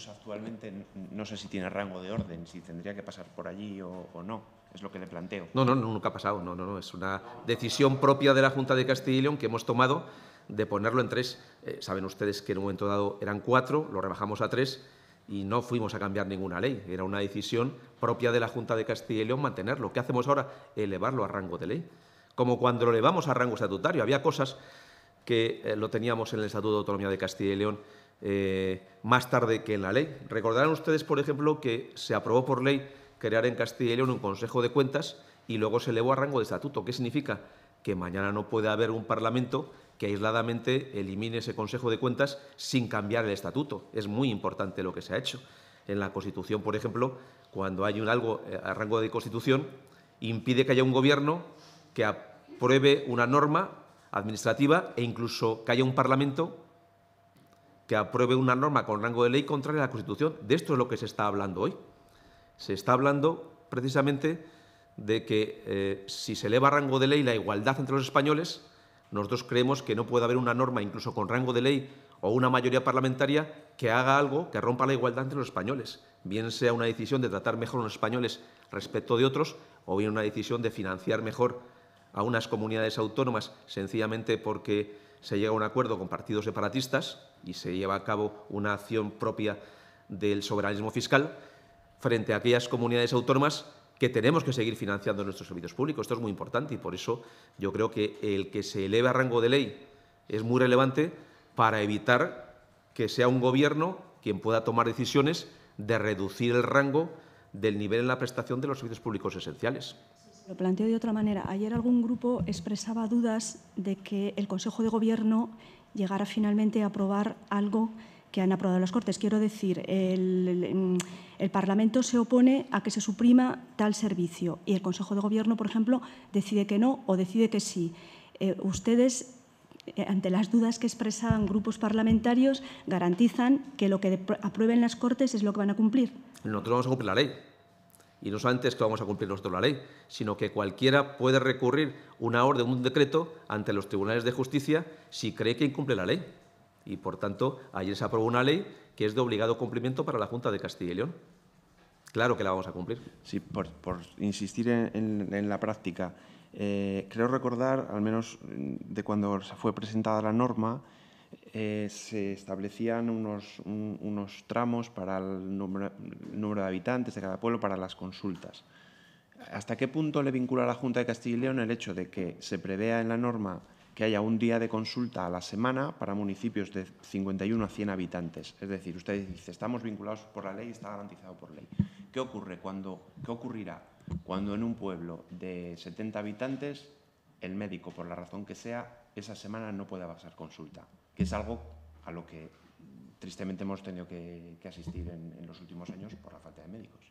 actualmente no sé si tiene rango de orden, si tendría que pasar por allí o, no. Es lo que le planteo. No, no, nunca ha pasado. No, no, no. Es una decisión propia de la Junta de Castilla y León que hemos tomado de ponerlo en tres. Eh, saben ustedes que en un momento dado eran cuatro, lo rebajamos a tres y no fuimos a cambiar ninguna ley. Era una decisión propia de la Junta de Castilla y León mantenerlo. ¿Qué hacemos ahora? Elevarlo a rango de ley. Como cuando lo elevamos a rango estatutario. Había cosas que eh, lo teníamos en el Estatuto de Autonomía de Castilla y León eh, más tarde que en la ley. Recordarán ustedes, por ejemplo, que se aprobó por ley crear en Castilla y León un Consejo de Cuentas y luego se elevó a rango de estatuto. ¿Qué significa? Que mañana no puede haber un Parlamento que aisladamente elimine ese Consejo de Cuentas sin cambiar el estatuto. Es muy importante lo que se ha hecho. En la Constitución, por ejemplo, cuando hay un algo eh, a rango de Constitución, impide que haya un gobierno que apruebe una norma administrativa e incluso que haya un Parlamento que apruebe una norma con rango de ley contraria a la Constitución. De esto es lo que se está hablando hoy. Se está hablando precisamente de que eh, si se eleva a rango de ley la igualdad entre los españoles, nosotros creemos que no puede haber una norma, incluso con rango de ley o una mayoría parlamentaria, que haga algo que rompa la igualdad entre los españoles, bien sea una decisión de tratar mejor a los españoles respecto de otros o bien una decisión de financiar mejor a unas comunidades autónomas sencillamente porque se llega a un acuerdo con partidos separatistas y se lleva a cabo una acción propia del soberanismo fiscal frente a aquellas comunidades autónomas que tenemos que seguir financiando nuestros servicios públicos. Esto es muy importante y por eso yo creo que el que se eleve a rango de ley es muy relevante para evitar que sea un gobierno quien pueda tomar decisiones de reducir el rango del nivel en la prestación de los servicios públicos esenciales. Lo planteo de otra manera. Ayer algún grupo expresaba dudas de que el Consejo de Gobierno llegara finalmente a aprobar algo que han aprobado las Cortes. Quiero decir, el, Parlamento se opone a que se suprima tal servicio y el Consejo de Gobierno, por ejemplo, decide que no o decide que sí. Eh, ustedes, eh, ante las dudas que expresaban grupos parlamentarios, garantizan que lo que aprueben las Cortes es lo que van a cumplir. Nosotros vamos a cumplir la ley. Y no solamente es que vamos a cumplir nosotros la ley, sino que cualquiera puede recurrir una orden, un decreto ante los tribunales de justicia si cree que incumple la ley. Y, por tanto, ayer se aprobó una ley que es de obligado cumplimiento para la Junta de Castilla y León. Claro que la vamos a cumplir. Sí, por, insistir en, la práctica, eh, creo recordar, al menos mm, de cuando se fue presentada la norma, eh, se establecían unos, tramos para el número, de habitantes de cada pueblo para las consultas. ¿Hasta qué punto le vincula a la Junta de Castilla y León el hecho de que se prevea en la norma que haya un día de consulta a la semana para municipios de 51 a 100 habitantes? Es decir, usted dice, estamos vinculados por la ley, y está garantizado por ley. ¿Qué, ocurre ¿Qué ocurrirá cuando en un pueblo de 70 habitantes el médico, por la razón que sea, esa semana no pueda pasar consulta? que es algo a lo que tristemente hemos tenido que, asistir en, en, los últimos años por la falta de médicos.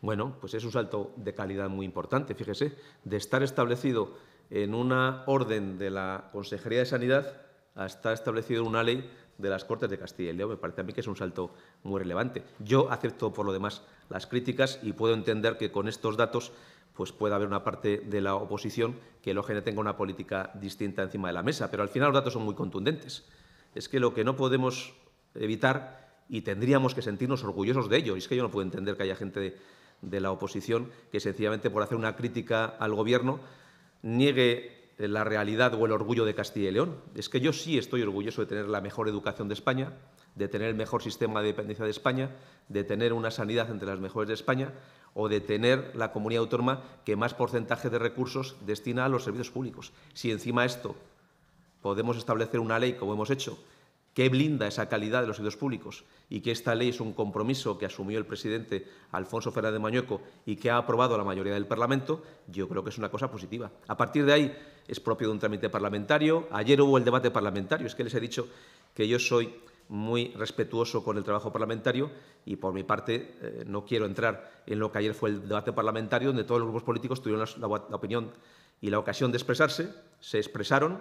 Bueno, pues es un salto de calidad muy importante, fíjese, de estar establecido en una orden de la Consejería de Sanidad a estar establecido en una ley de las Cortes de Castilla y León. Me parece a mí que es un salto muy relevante. Yo acepto por lo demás las críticas y puedo entender que con estos datos pues puede haber una parte de la oposición que el OGN tenga una política distinta encima de la mesa. Pero al final los datos son muy contundentes. Es que lo que no podemos evitar y tendríamos que sentirnos orgullosos de ello, y es que yo no puedo entender que haya gente de, de la oposición que sencillamente por hacer una crítica al Gobierno niegue la realidad o el orgullo de Castilla y León. Es que yo sí estoy orgulloso de tener la mejor educación de España, de tener el mejor sistema de dependencia de España, de tener una sanidad entre las mejores de España o de tener la comunidad autónoma que más porcentaje de recursos destina a los servicios públicos. Si encima esto podemos establecer una ley, como hemos hecho, que blinda esa calidad de los servicios públicos y que esta ley es un compromiso que asumió el presidente Alfonso Fernández de Mañueco y que ha aprobado la mayoría del Parlamento, yo creo que es una cosa positiva. A partir de ahí es propio de un trámite parlamentario. Ayer hubo el debate parlamentario, es que les he dicho que yo soy muy respetuoso con el trabajo parlamentario y por mi parte eh, no quiero entrar en lo que ayer fue el debate parlamentario donde todos los grupos políticos tuvieron la, la opinión y la ocasión de expresarse, se expresaron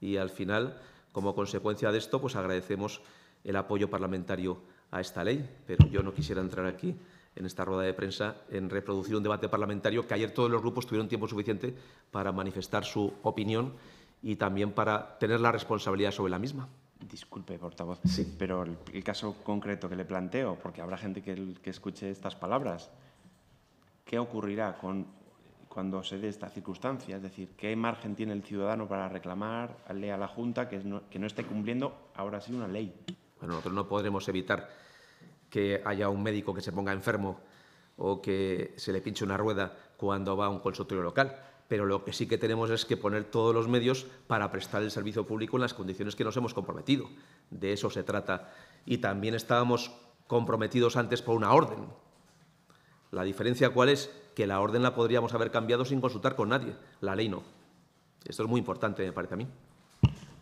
y al final, como consecuencia de esto, pues agradecemos el apoyo parlamentario a esta ley, pero yo no quisiera entrar aquí en esta rueda de prensa en reproducir un debate parlamentario que ayer todos los grupos tuvieron tiempo suficiente para manifestar su opinión y también para tener la responsabilidad sobre la misma. Disculpe, portavoz, pero el, caso concreto que le planteo, porque habrá gente que, escuche estas palabras, ¿qué ocurrirá con, cuando se dé esta circunstancia? Es decir, ¿qué margen tiene el ciudadano para reclamarle a la Junta que no, que no esté cumpliendo ahora sí una ley? Bueno, nosotros no podremos evitar que haya un médico que se ponga enfermo o que se le pinche una rueda cuando va a un consultorio local pero lo que sí que tenemos es que poner todos los medios para prestar el servicio público en las condiciones que nos hemos comprometido. De eso se trata. Y también estábamos comprometidos antes por una orden. La diferencia cuál es que la orden la podríamos haber cambiado sin consultar con nadie, la ley no. Esto es muy importante, me parece a mí.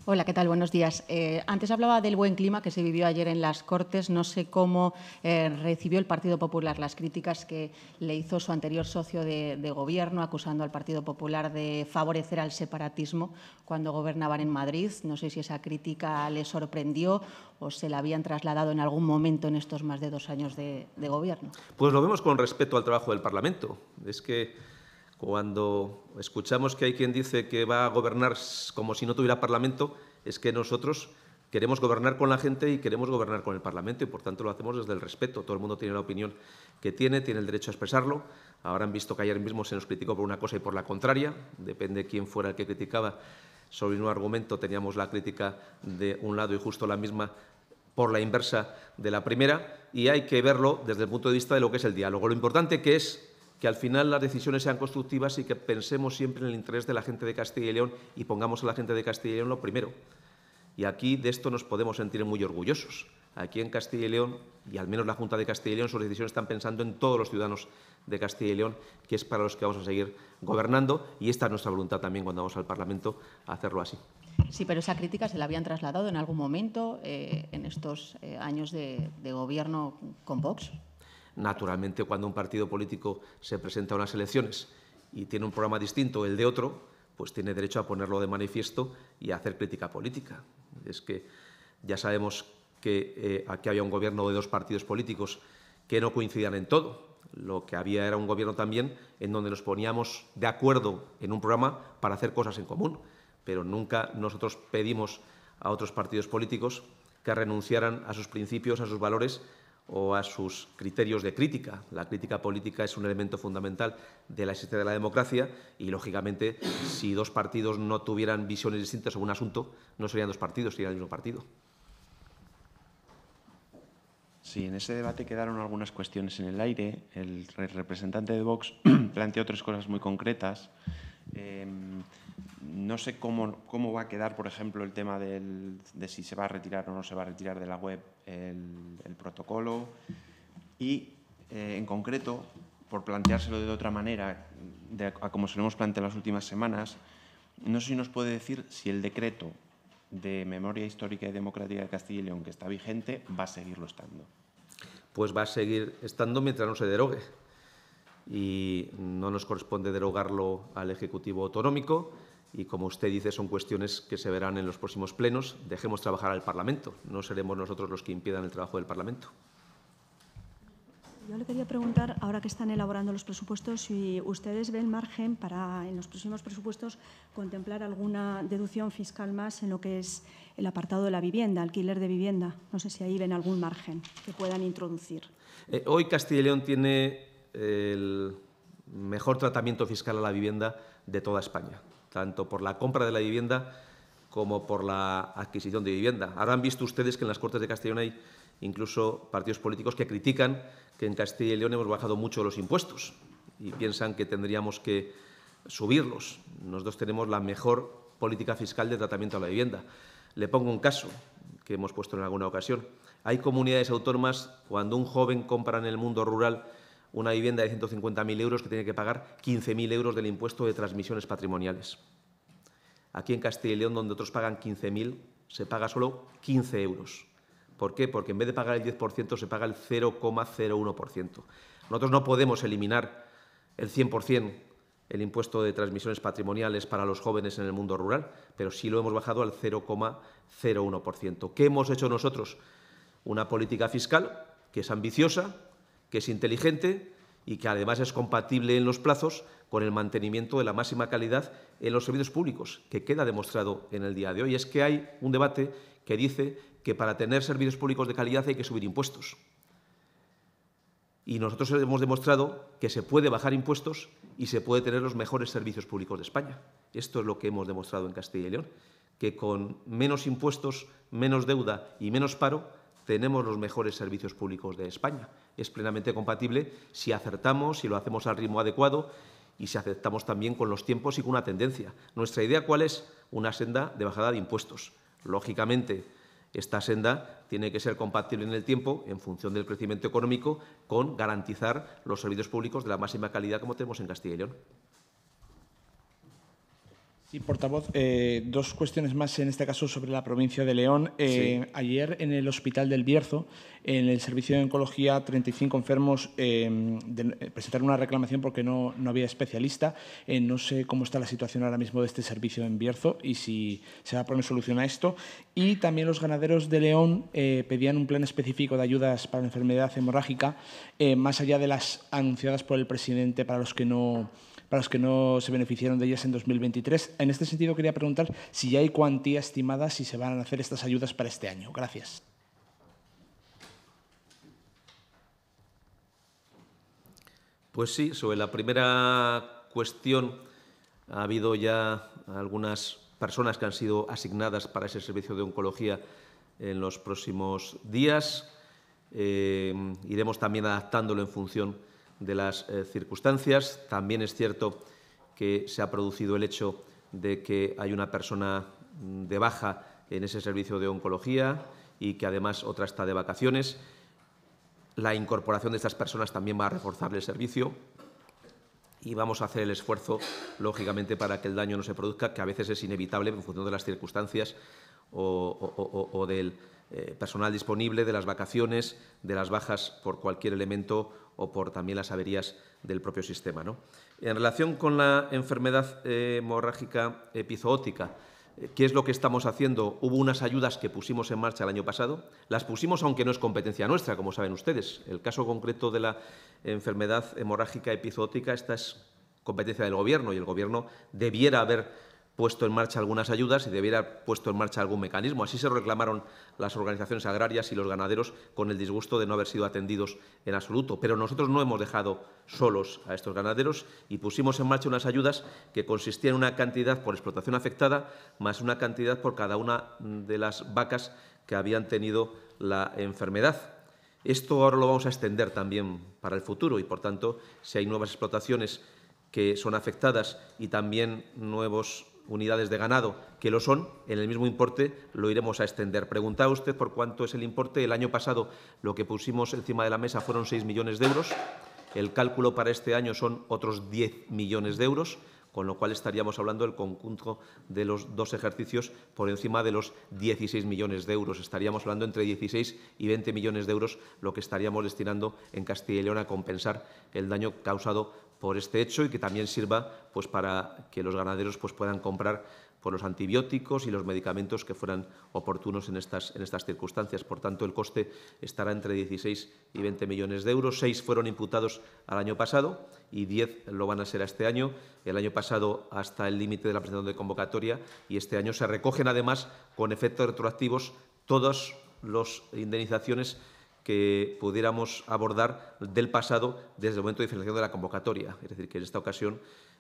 Hola, ¿qué tal? Buenos días. Eh, antes hablaba del buen clima que se vivió ayer en las Cortes. No sé cómo eh, recibió el Partido Popular las críticas que le hizo su anterior socio de, gobierno, acusando al Partido Popular de favorecer al separatismo cuando gobernaban en Madrid. No sé si esa crítica le sorprendió o se la habían trasladado en algún momento en estos más de dos años de, gobierno. Pues lo vemos con respeto al trabajo del Parlamento. Es que cuando escuchamos que hay quien dice que va a gobernar como si no tuviera Parlamento, es que nosotros queremos gobernar con la gente y queremos gobernar con el Parlamento y, por tanto, lo hacemos desde el respeto. Todo el mundo tiene la opinión que tiene, tiene el derecho a expresarlo. Ahora han visto que ayer mismo se nos criticó por una cosa y por la contraria. Depende quién fuera el que criticaba. Sobre un argumento teníamos la crítica de un lado y justo la misma por la inversa de la primera y hay que verlo desde el punto de vista de lo que es el diálogo. Lo importante que es al final las decisiones sean constructivas y que pensemos siempre en el interés de la gente de Castilla y León y pongamos a la gente de Castilla y León lo primero. Y aquí de esto nos podemos sentir muy orgullosos. Aquí en Castilla y León, y al menos la Junta de Castilla y León, sus decisiones están pensando en todos los ciudadanos de Castilla y León, que es para los que vamos a seguir gobernando, y esta es nuestra voluntad también cuando vamos al Parlamento a hacerlo así. Sí, pero esa crítica se la habían trasladado en algún momento eh, en estos eh, años de, de gobierno con Vox naturalmente cuando un partido político se presenta a unas elecciones y tiene un programa distinto el de otro, pues tiene derecho a ponerlo de manifiesto y a hacer crítica política. Es que ya sabemos que eh, aquí había un gobierno de dos partidos políticos que no coincidían en todo. Lo que había era un gobierno también en donde nos poníamos de acuerdo en un programa para hacer cosas en común, pero nunca nosotros pedimos a otros partidos políticos que renunciaran a sus principios, a sus valores, o a sus criterios de crítica. La crítica política es un elemento fundamental de la existencia de la democracia y, lógicamente, si dos partidos no tuvieran visiones distintas sobre un asunto, no serían dos partidos, serían el mismo partido. Sí, en ese debate quedaron algunas cuestiones en el aire. El representante de Vox <clears throat> planteó tres cosas muy concretas. Em, no sé cómo, va a quedar, por ejemplo, el tema de si se va a retirar o no se va a retirar de la web el, protocolo. Y, eh, en concreto, por planteárselo de otra manera, como se lo hemos planteado las últimas semanas, no sé si nos puede decir si el decreto de memoria histórica y democrática de Castilla y León que está vigente va a seguirlo estando. Pues va a seguir estando mientras no se derogue. Y no nos corresponde derogarlo al Ejecutivo Autonómico y como usted dice, son cuestiones que se verán en los próximos plenos. Dejemos trabajar al Parlamento, no seremos nosotros los que impidan el trabajo del Parlamento. Yo le quería preguntar, ahora que están elaborando los presupuestos, si ustedes ven margen para, en los próximos presupuestos, contemplar alguna deducción fiscal más en lo que es el apartado de la vivienda, alquiler de vivienda. No sé si ahí ven algún margen que puedan introducir. Eh, hoy Castilla y León tiene el mejor tratamiento fiscal a la vivienda de toda España tanto por la compra de la vivienda como por la adquisición de vivienda. Habrán visto ustedes que en las Cortes de Castellón hay incluso partidos políticos que critican que en Castilla y León hemos bajado mucho los impuestos y piensan que tendríamos que subirlos. Nosotros tenemos la mejor política fiscal de tratamiento a la vivienda. Le pongo un caso que hemos puesto en alguna ocasión. Hay comunidades autónomas, cuando un joven compra en el mundo rural una vivienda de 150.000 euros que tiene que pagar 15.000 euros del impuesto de transmisiones patrimoniales. Aquí en Castilla y León, donde otros pagan 15.000, se paga solo 15 euros. ¿Por qué? Porque en vez de pagar el 10% se paga el 0,01%. Nosotros no podemos eliminar el 100% el impuesto de transmisiones patrimoniales para los jóvenes en el mundo rural, pero sí lo hemos bajado al 0,01%. ¿Qué hemos hecho nosotros? Una política fiscal que es ambiciosa, que es inteligente y que además es compatible en los plazos con el mantenimiento de la máxima calidad en los servicios públicos, que queda demostrado en el día de hoy. Es que hay un debate que dice que para tener servicios públicos de calidad hay que subir impuestos. Y nosotros hemos demostrado que se puede bajar impuestos y se puede tener los mejores servicios públicos de España. Esto es lo que hemos demostrado en Castilla y León, que con menos impuestos, menos deuda y menos paro tenemos los mejores servicios públicos de España. Es plenamente compatible si acertamos, si lo hacemos al ritmo adecuado y si aceptamos también con los tiempos y con una tendencia. Nuestra idea cuál es una senda de bajada de impuestos. Lógicamente, esta senda tiene que ser compatible en el tiempo, en función del crecimiento económico, con garantizar los servicios públicos de la máxima calidad como tenemos en Castilla y León. Sí, portavoz, eh, dos cuestiones más en este caso sobre la provincia de León. Eh, ayer en el Hospital del Bierzo, en el servicio de oncología, 35 enfermos eh, de, presentaron una reclamación porque no, no había especialista. no sé cómo está la situación ahora mismo de este servicio en Bierzo y si se va a poner solución a esto. Y también los ganaderos de León pedían un plan específico de ayudas para la enfermedad hemorrágica, más allá de las anunciadas por el presidente para los que no para los que no se beneficiaron de ellas en 2023. En este sentido, quería preguntar si ya hay cuantía estimada, si se van a hacer estas ayudas para este año. Gracias. Pues sí, sobre la primera cuestión ha habido ya algunas personas que han sido asignadas para ese servicio de oncología en los próximos días. Eh, iremos también adaptándolo en función de las eh, circunstancias. También es cierto que se ha producido el hecho de que hay una persona mm, de baja en ese servicio de oncología y que además otra está de vacaciones. La incorporación de estas personas también va a reforzar el servicio y vamos a hacer el esfuerzo, lógicamente, para que el daño no se produzca, que a veces es inevitable en función de las circunstancias o, del eh, personal disponible, de las vacaciones, de las bajas por cualquier elemento o por también las averías del propio sistema. En relación con la enfermedad eh, hemorrágica epizoótica, eh, ¿Qué es lo que estamos haciendo? Hubo unas ayudas que pusimos en marcha el año pasado. Las pusimos aunque no es competencia nuestra, como saben ustedes. El caso concreto de la enfermedad hemorrágica epizootica, esta es competencia del Gobierno y el Gobierno debiera haber puesto en marcha algunas ayudas y debiera puesto en marcha algún mecanismo. Así se reclamaron las organizaciones agrarias y los ganaderos con el disgusto de no haber sido atendidos en absoluto. Pero nosotros no hemos dejado solos a estos ganaderos y pusimos en marcha unas ayudas que consistían en una cantidad por explotación afectada más una cantidad por cada una de las vacas que habían tenido la enfermedad. Esto ahora lo vamos a extender también para el futuro y, por tanto, si hay nuevas explotaciones que son afectadas y también nuevos unidades de ganado, que lo son, en el mismo importe lo iremos a extender. Preguntaba usted por cuánto es el importe. El año pasado lo que pusimos encima de la mesa fueron 6 millones de euros. El cálculo para este año son otros 10 millones de euros, con lo cual estaríamos hablando del conjunto de los dos ejercicios por encima de los 16 millones de euros. Estaríamos hablando entre 16 y 20 millones de euros lo que estaríamos destinando en Castilla y León a compensar el daño causado por este hecho y que también sirva pues, para que los ganaderos pues, puedan comprar los antibióticos y los medicamentos que fueran oportunos en estas, en estas circunstancias. Por tanto, el coste estará entre 16 y 20 millones de euros. Seis fueron imputados al año pasado y diez lo van a ser este año. El año pasado hasta el límite de la presentación de convocatoria y este año se recogen además con efectos retroactivos todas las indemnizaciones que pudiéramos abordar del pasado desde el momento de finalización de la convocatoria. Es decir, que en esta ocasión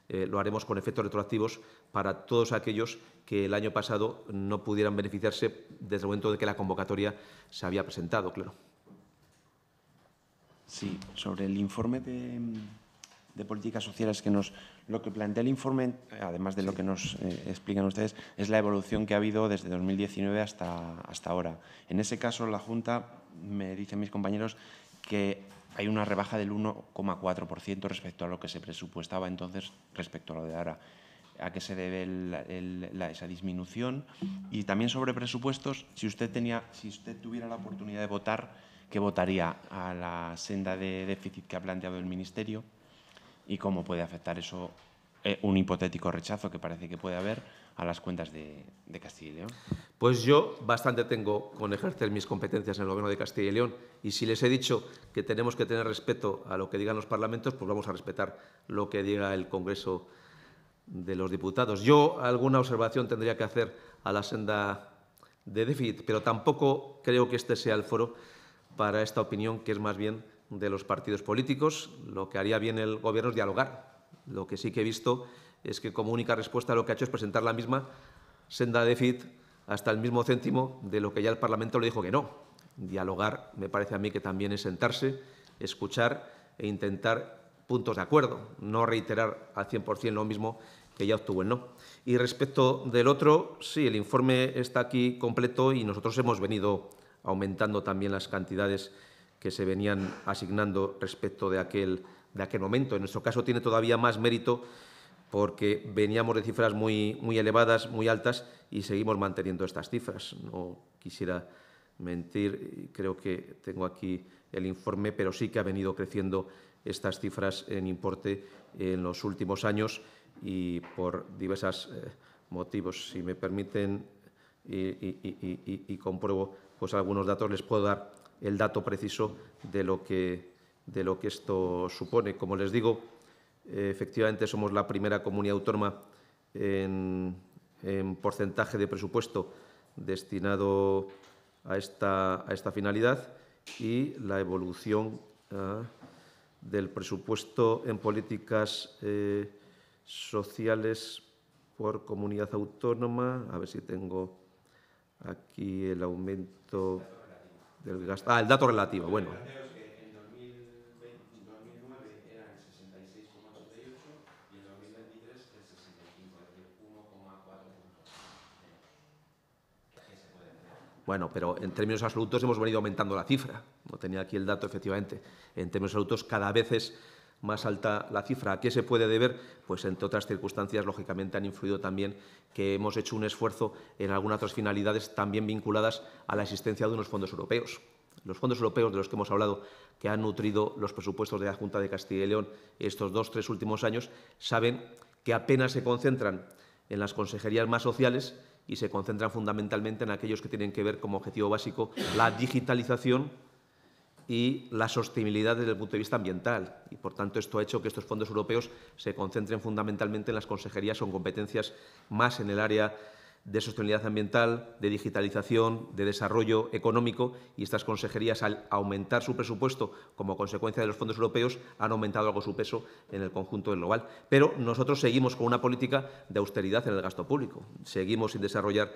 eh, lo haremos con efectos retroactivos para todos aquellos que el año pasado no pudieran beneficiarse desde el momento de que la convocatoria se había presentado, claro. Sí, sobre el informe de, políticas sociales que nos lo que plantea el informe, además de lo que nos eh, explican ustedes, es la evolución que ha habido desde 2019 hasta, hasta ahora. En ese caso, la Junta me dicen mis compañeros que hay una rebaja del 1,4% respecto a lo que se presupuestaba entonces respecto a lo de ahora. ¿A qué se debe esa disminución? Y también sobre presupuestos, si usted, tenía, si usted tuviera la oportunidad de votar, ¿qué votaría a la senda de déficit que ha planteado el Ministerio? ¿Y cómo puede afectar eso eh, un hipotético rechazo que parece que puede haber? a las cuentas de, Castilla y León? Pues yo bastante tengo con ejercer mis competencias en el Gobierno de Castilla y León y si les he dicho que tenemos que tener respeto a lo que digan los parlamentos, pues vamos a respetar lo que diga el Congreso de los Diputados. Yo alguna observación tendría que hacer a la senda de déficit, pero tampoco creo que este sea el foro para esta opinión que es más bien de los partidos políticos. Lo que haría bien el Gobierno es dialogar. Lo que sí que he visto es que como única respuesta lo que ha hecho es presentar la misma senda de fit hasta el mismo céntimo de lo que ya el Parlamento le dijo que no. Dialogar me parece a mí que también es sentarse, escuchar e intentar puntos de acuerdo, no reiterar al 100% lo mismo que ya obtuvo el no. Y respecto del otro, sí, el informe está aquí completo y nosotros hemos venido aumentando también las cantidades que se venían asignando respecto de aquel, de aquel momento. En nuestro caso tiene todavía más mérito porque veníamos de cifras muy, muy elevadas, muy altas, y seguimos manteniendo estas cifras. No quisiera mentir, creo que tengo aquí el informe, pero sí que ha venido creciendo estas cifras en importe en los últimos años y por diversos eh, motivos. Si me permiten y, compruebo pues algunos datos, les puedo dar el dato preciso de lo que, de lo que esto supone. Como les digo, eh, efectivamente somos la primera comunidad autónoma en, porcentaje de presupuesto destinado a esta, a esta finalidad y la evolución ah, del presupuesto en políticas eh, sociales por comunidad autónoma. A ver si tengo aquí el aumento del gasto. Ah, el dato relativo, bueno. Bueno, pero en términos absolutos hemos venido aumentando la cifra. No tenía aquí el dato, efectivamente. En términos absolutos cada vez es más alta la cifra. ¿A qué se puede deber? Pues entre otras circunstancias, lógicamente, han influido también que hemos hecho un esfuerzo en algunas otras finalidades también vinculadas a la existencia de unos fondos europeos. Los fondos europeos de los que hemos hablado, que han nutrido los presupuestos de la Junta de Castilla y León estos dos, tres últimos años, saben que apenas se concentran en las consejerías más sociales y se concentran fundamentalmente en aquellos que tienen que ver como objetivo básico la digitalización y la sostenibilidad desde el punto de vista ambiental. Y, por tanto, esto ha hecho que estos fondos europeos se concentren fundamentalmente en las consejerías con competencias más en el área de sostenibilidad ambiental, de digitalización, de desarrollo económico y estas consejerías al aumentar su presupuesto como consecuencia de los fondos europeos han aumentado algo su peso en el conjunto global. Pero nosotros seguimos con una política de austeridad en el gasto público. Seguimos sin desarrollar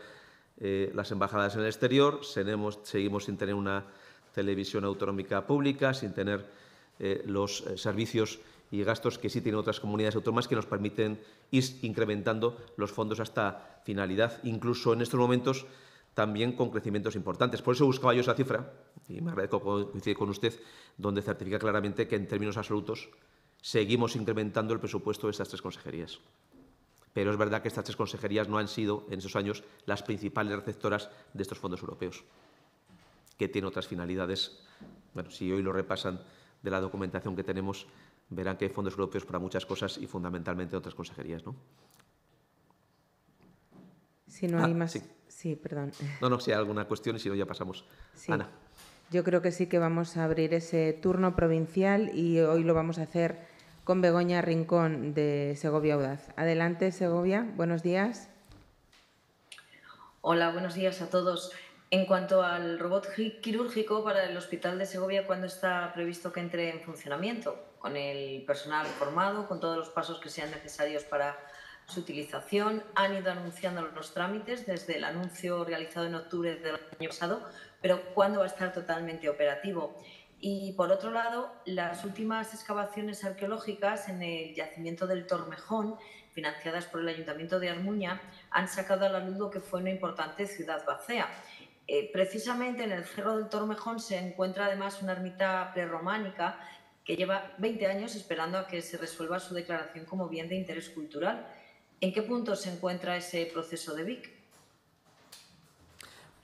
eh, las embajadas en el exterior, seguimos, sin tener una televisión autonómica pública, sin tener eh, los eh, servicios y gastos que sí tienen otras comunidades autónomas que nos permiten ir incrementando los fondos hasta finalidad, incluso en estos momentos también con crecimientos importantes. Por eso buscaba yo esa cifra, y me agradezco coincidir con usted, donde certifica claramente que en términos absolutos seguimos incrementando el presupuesto de estas tres consejerías. Pero es verdad que estas tres consejerías no han sido en esos años las principales receptoras de estos fondos europeos, que tienen otras finalidades, bueno, si hoy lo repasan de la documentación que tenemos, verán que hay fondos europeos para muchas cosas y fundamentalmente otras consejerías, ¿no? Si no hay ah, más. Sí. perdón. No, no, si hay alguna cuestión y si no, ya pasamos. Ana. Yo creo que sí que vamos a abrir ese turno provincial y hoy lo vamos a hacer con Begoña Rincón de Segovia Audaz. Adelante, Segovia. Buenos días. Hola, buenos días a todos. En cuanto al robot quirúrgico para el Hospital de Segovia, ¿cuándo está previsto que entre en funcionamiento? con el personal formado, con todos los pasos que sean necesarios para su utilización. Han ido anunciando los trámites desde el anuncio realizado en octubre del año pasado, pero cuándo va a estar totalmente operativo. Y por otro lado, las últimas excavaciones arqueológicas en el yacimiento del Tormejón, financiadas por el Ayuntamiento de Armuña, han sacado a la luz lo que fue una importante ciudad basea. Eh, precisamente en el Cerro del Tormejón se encuentra además una ermita prerrománica que lleva 20 años esperando a que se resuelva su declaración como bien de interés cultural. ¿En qué punto se encuentra ese proceso de BIC?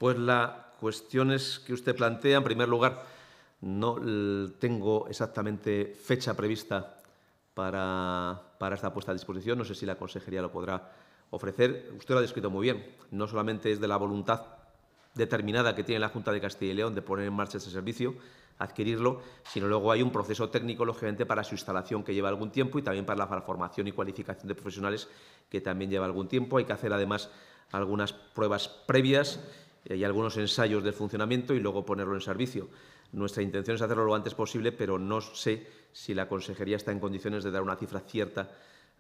Pues las cuestiones que usted plantea, en primer lugar, no tengo exactamente fecha prevista para, para esta puesta a disposición. No sé si la consejería lo podrá ofrecer. Usted lo ha descrito muy bien. No solamente es de la voluntad determinada que tiene la Junta de Castilla y León de poner en marcha ese servicio, adquirirlo, sino luego hay un proceso técnico, lógicamente, para su instalación que lleva algún tiempo y también para la formación y cualificación de profesionales que también lleva algún tiempo. Hay que hacer además algunas pruebas previas y algunos ensayos del funcionamiento y luego ponerlo en servicio. Nuestra intención es hacerlo lo antes posible, pero no sé si la consejería está en condiciones de dar una cifra cierta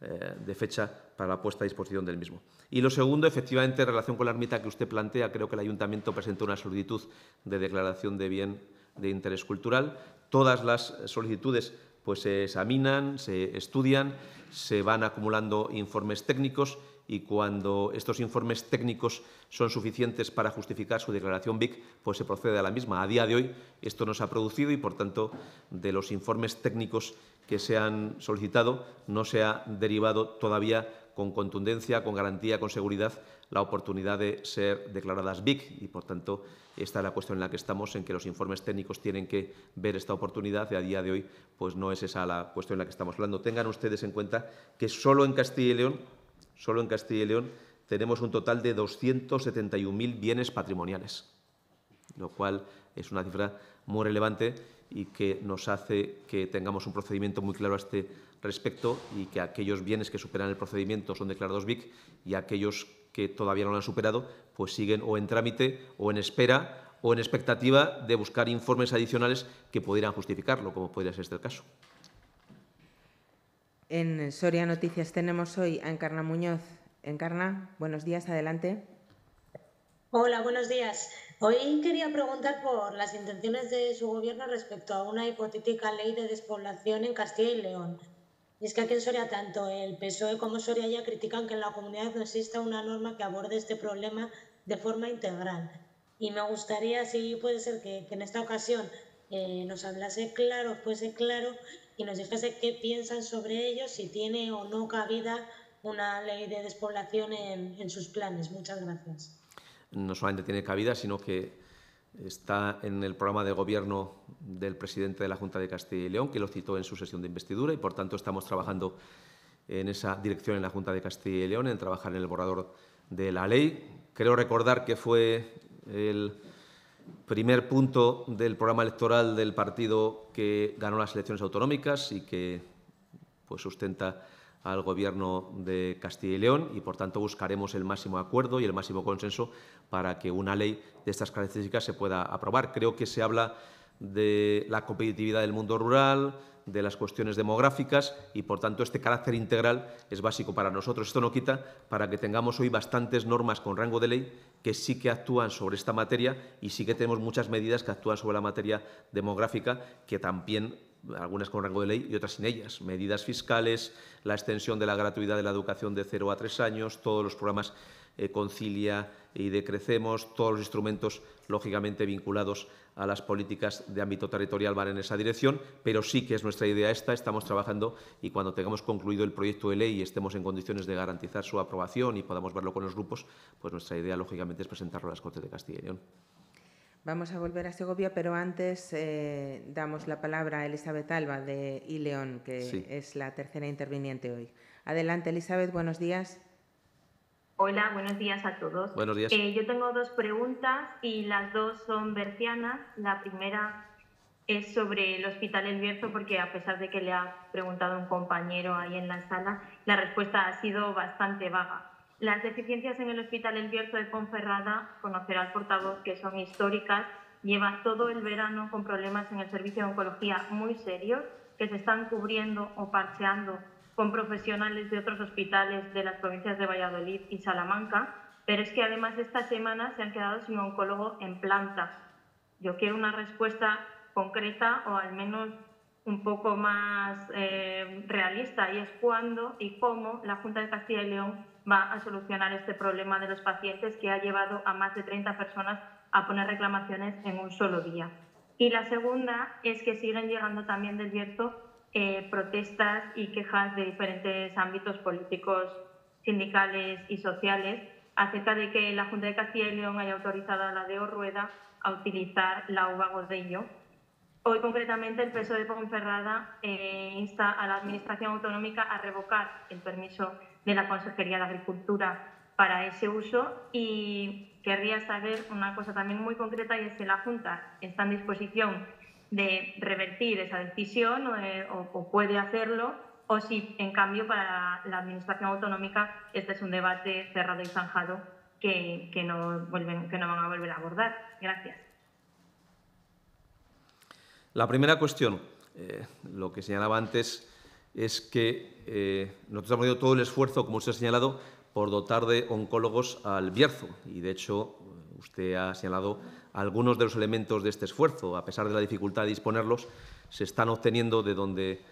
eh, de fecha para la puesta a disposición del mismo. Y lo segundo, efectivamente, en relación con la ermita que usted plantea, creo que el ayuntamiento presenta una solicitud de declaración de bien de interés cultural. Todas las solicitudes pues, se examinan, se estudian, se van acumulando informes técnicos y cuando estos informes técnicos son suficientes para justificar su declaración BIC, pues se procede a la misma. A día de hoy esto no se ha producido y, por tanto, de los informes técnicos que se han solicitado no se ha derivado todavía con contundencia, con garantía, con seguridad, la oportunidad de ser declaradas BIC. Y, por tanto, esta es la cuestión en la que estamos, en que los informes técnicos tienen que ver esta oportunidad. Y a día de hoy, pues no es esa la cuestión en la que estamos hablando. Tengan ustedes en cuenta que solo en Castilla y León, solo en Castilla y León, tenemos un total de 271.000 bienes patrimoniales, lo cual es una cifra muy relevante y que nos hace que tengamos un procedimiento muy claro a este respecto y que aquellos bienes que superan el procedimiento son declarados BIC y aquellos que todavía no lo han superado pues siguen o en trámite o en espera o en expectativa de buscar informes adicionales que pudieran justificarlo, como podría ser este el caso. En Soria Noticias tenemos hoy a Encarna Muñoz. Encarna, buenos días, adelante. Hola, buenos días. Hoy quería preguntar por las intenciones de su gobierno respecto a una hipotética ley de despoblación en Castilla y León. Y es que aquí en Soria tanto el PSOE como Soria ya critican que en la comunidad no exista una norma que aborde este problema de forma integral. Y me gustaría, si puede ser, que, en esta ocasión eh, nos hablase claro, fuese claro y nos dijese qué piensan sobre ello, si tiene o no cabida una ley de despoblación en, en sus planes. Muchas gracias. No solamente tiene cabida, sino que está en el programa de gobierno del presidente de la Junta de Castilla y León, que lo citó en su sesión de investidura y, por tanto, estamos trabajando en esa dirección en la Junta de Castilla y León, en trabajar en el borrador de la ley. Creo recordar que fue el primer punto del programa electoral del partido que ganó las elecciones autonómicas y que pues, sustenta al Gobierno de Castilla y León y, por tanto, buscaremos el máximo acuerdo y el máximo consenso para que una ley de estas características se pueda aprobar. Creo que se habla de la competitividad del mundo rural, de las cuestiones demográficas y, por tanto, este carácter integral es básico para nosotros. Esto no quita para que tengamos hoy bastantes normas con rango de ley que sí que actúan sobre esta materia y sí que tenemos muchas medidas que actúan sobre la materia demográfica que también algunas con rango de ley y otras sin ellas. Medidas fiscales, la extensión de la gratuidad de la educación de cero a tres años, todos los programas eh, Concilia y Decrecemos, todos los instrumentos, lógicamente, vinculados a las políticas de ámbito territorial van en esa dirección, pero sí que es nuestra idea esta, estamos trabajando y cuando tengamos concluido el proyecto de ley y estemos en condiciones de garantizar su aprobación y podamos verlo con los grupos, pues nuestra idea, lógicamente, es presentarlo a las Cortes de Castilla y León. Vamos a volver a Segovia, pero antes eh, damos la palabra a Elizabeth Alba de ILEON, que es la tercera interviniente hoy. Adelante, Elizabeth, buenos días. Hola, buenos días a todos. Buenos días. Eh, yo tengo dos preguntas y las dos son bercianas. La primera es sobre el Hospital El Bierzo, porque a pesar de que le ha preguntado un compañero ahí en la sala, la respuesta ha sido bastante vaga. Las deficiencias en el Hospital El de Ponferrada, conocerá el portavoz que son históricas, llevan todo el verano con problemas en el servicio de oncología muy serios que se están cubriendo o parcheando con profesionales de otros hospitales de las provincias de Valladolid y Salamanca, pero es que además esta semana se han quedado sin oncólogo en planta. Yo quiero una respuesta concreta o al menos un poco más eh, realista y es cuándo y cómo la Junta de Castilla y León va a solucionar este problema de los pacientes que ha llevado a más de 30 personas a poner reclamaciones en un solo día. Y la segunda es que siguen llegando también del viento eh, protestas y quejas de diferentes ámbitos políticos, sindicales y sociales acerca de que la Junta de Castilla y León haya autorizado a la DEO Rueda a utilizar la uva Godello Hoy, concretamente, el PSOE de Ponferrada eh, insta a la Administración Autonómica a revocar el permiso de la Consejería de Agricultura para ese uso y querría saber una cosa también muy concreta y es si la Junta está en disposición de revertir esa decisión o, puede hacerlo o si, en cambio, para la, Administración Autonómica este es un debate cerrado y zanjado no, vuelven, que no van a volver a abordar. Gracias. La primera cuestión, eh, lo que señalaba antes, es que eh, nosotros hemos tenido todo el esfuerzo, como usted ha señalado, por dotar de oncólogos al Bierzo. Y, de hecho, usted ha señalado algunos de los elementos de este esfuerzo. A pesar de la dificultad de disponerlos, se están obteniendo de donde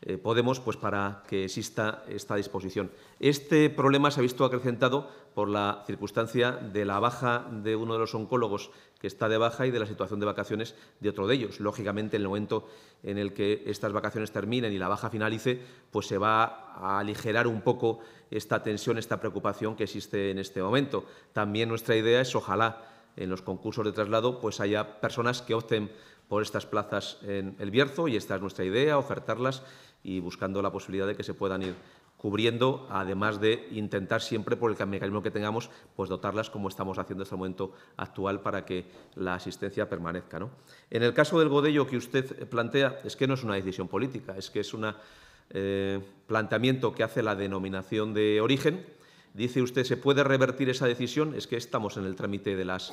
eh, Podemos pues, para que exista esta disposición. Este problema se ha visto acrecentado por la circunstancia de la baja de uno de los oncólogos que está de baja y de la situación de vacaciones de otro de ellos. Lógicamente, en el momento en el que estas vacaciones terminen y la baja finalice, pues se va a aligerar un poco esta tensión, esta preocupación que existe en este momento. También nuestra idea es, ojalá, en los concursos de traslado, pues haya personas que opten por estas plazas en el Bierzo y esta es nuestra idea, ofertarlas y buscando la posibilidad de que se puedan ir cubriendo, además de intentar siempre, por el mecanismo que tengamos, pues dotarlas como estamos haciendo hasta el momento actual para que la asistencia permanezca. ¿no? En el caso del Godello que usted plantea, es que no es una decisión política, es que es un eh, planteamiento que hace la denominación de origen. Dice usted, ¿se puede revertir esa decisión? Es que estamos en el trámite de las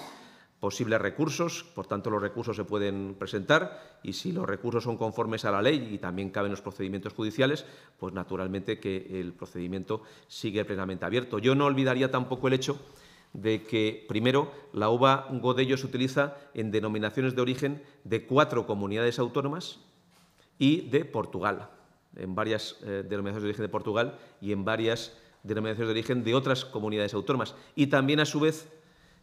posibles recursos, por tanto los recursos se pueden presentar y si los recursos son conformes a la ley y también caben los procedimientos judiciales, pues naturalmente que el procedimiento sigue plenamente abierto. Yo no olvidaría tampoco el hecho de que, primero, la uva Godello se utiliza en denominaciones de origen de cuatro comunidades autónomas y de Portugal, en varias eh, denominaciones de origen de Portugal y en varias denominaciones de origen de otras comunidades autónomas. Y también, a su vez,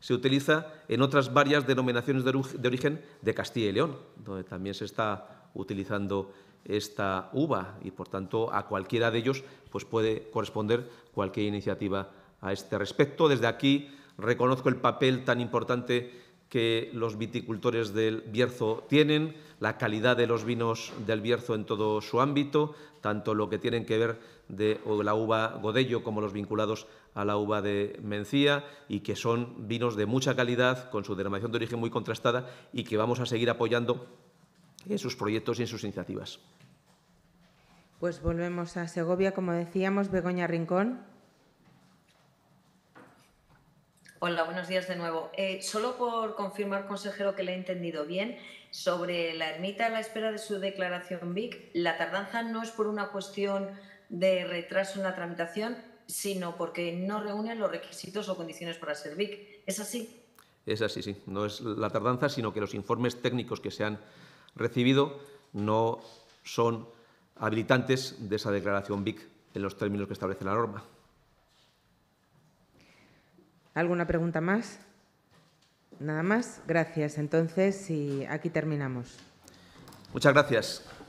se utiliza en otras varias denominaciones de origen de Castilla y León, donde también se está utilizando esta uva y, por tanto, a cualquiera de ellos pues puede corresponder cualquier iniciativa a este respecto. Desde aquí reconozco el papel tan importante que los viticultores del Bierzo tienen, la calidad de los vinos del Bierzo en todo su ámbito, tanto lo que tienen que ver de la uva Godello como los vinculados a la uva de Mencía y que son vinos de mucha calidad, con su denominación de origen muy contrastada y que vamos a seguir apoyando en sus proyectos y en sus iniciativas. Pues volvemos a Segovia, como decíamos, Begoña Rincón. Hola, buenos días de nuevo. Eh, solo por confirmar, consejero, que le he entendido bien, sobre la ermita a la espera de su declaración BIC, la tardanza no es por una cuestión de retraso en la tramitación, sino porque no reúnen los requisitos o condiciones para ser BIC. ¿Es así? Es así, sí. No es la tardanza, sino que los informes técnicos que se han recibido no son habilitantes de esa declaración BIC en los términos que establece la norma. ¿Alguna pregunta más? Nada más. Gracias. Entonces, y aquí terminamos. Muchas gracias.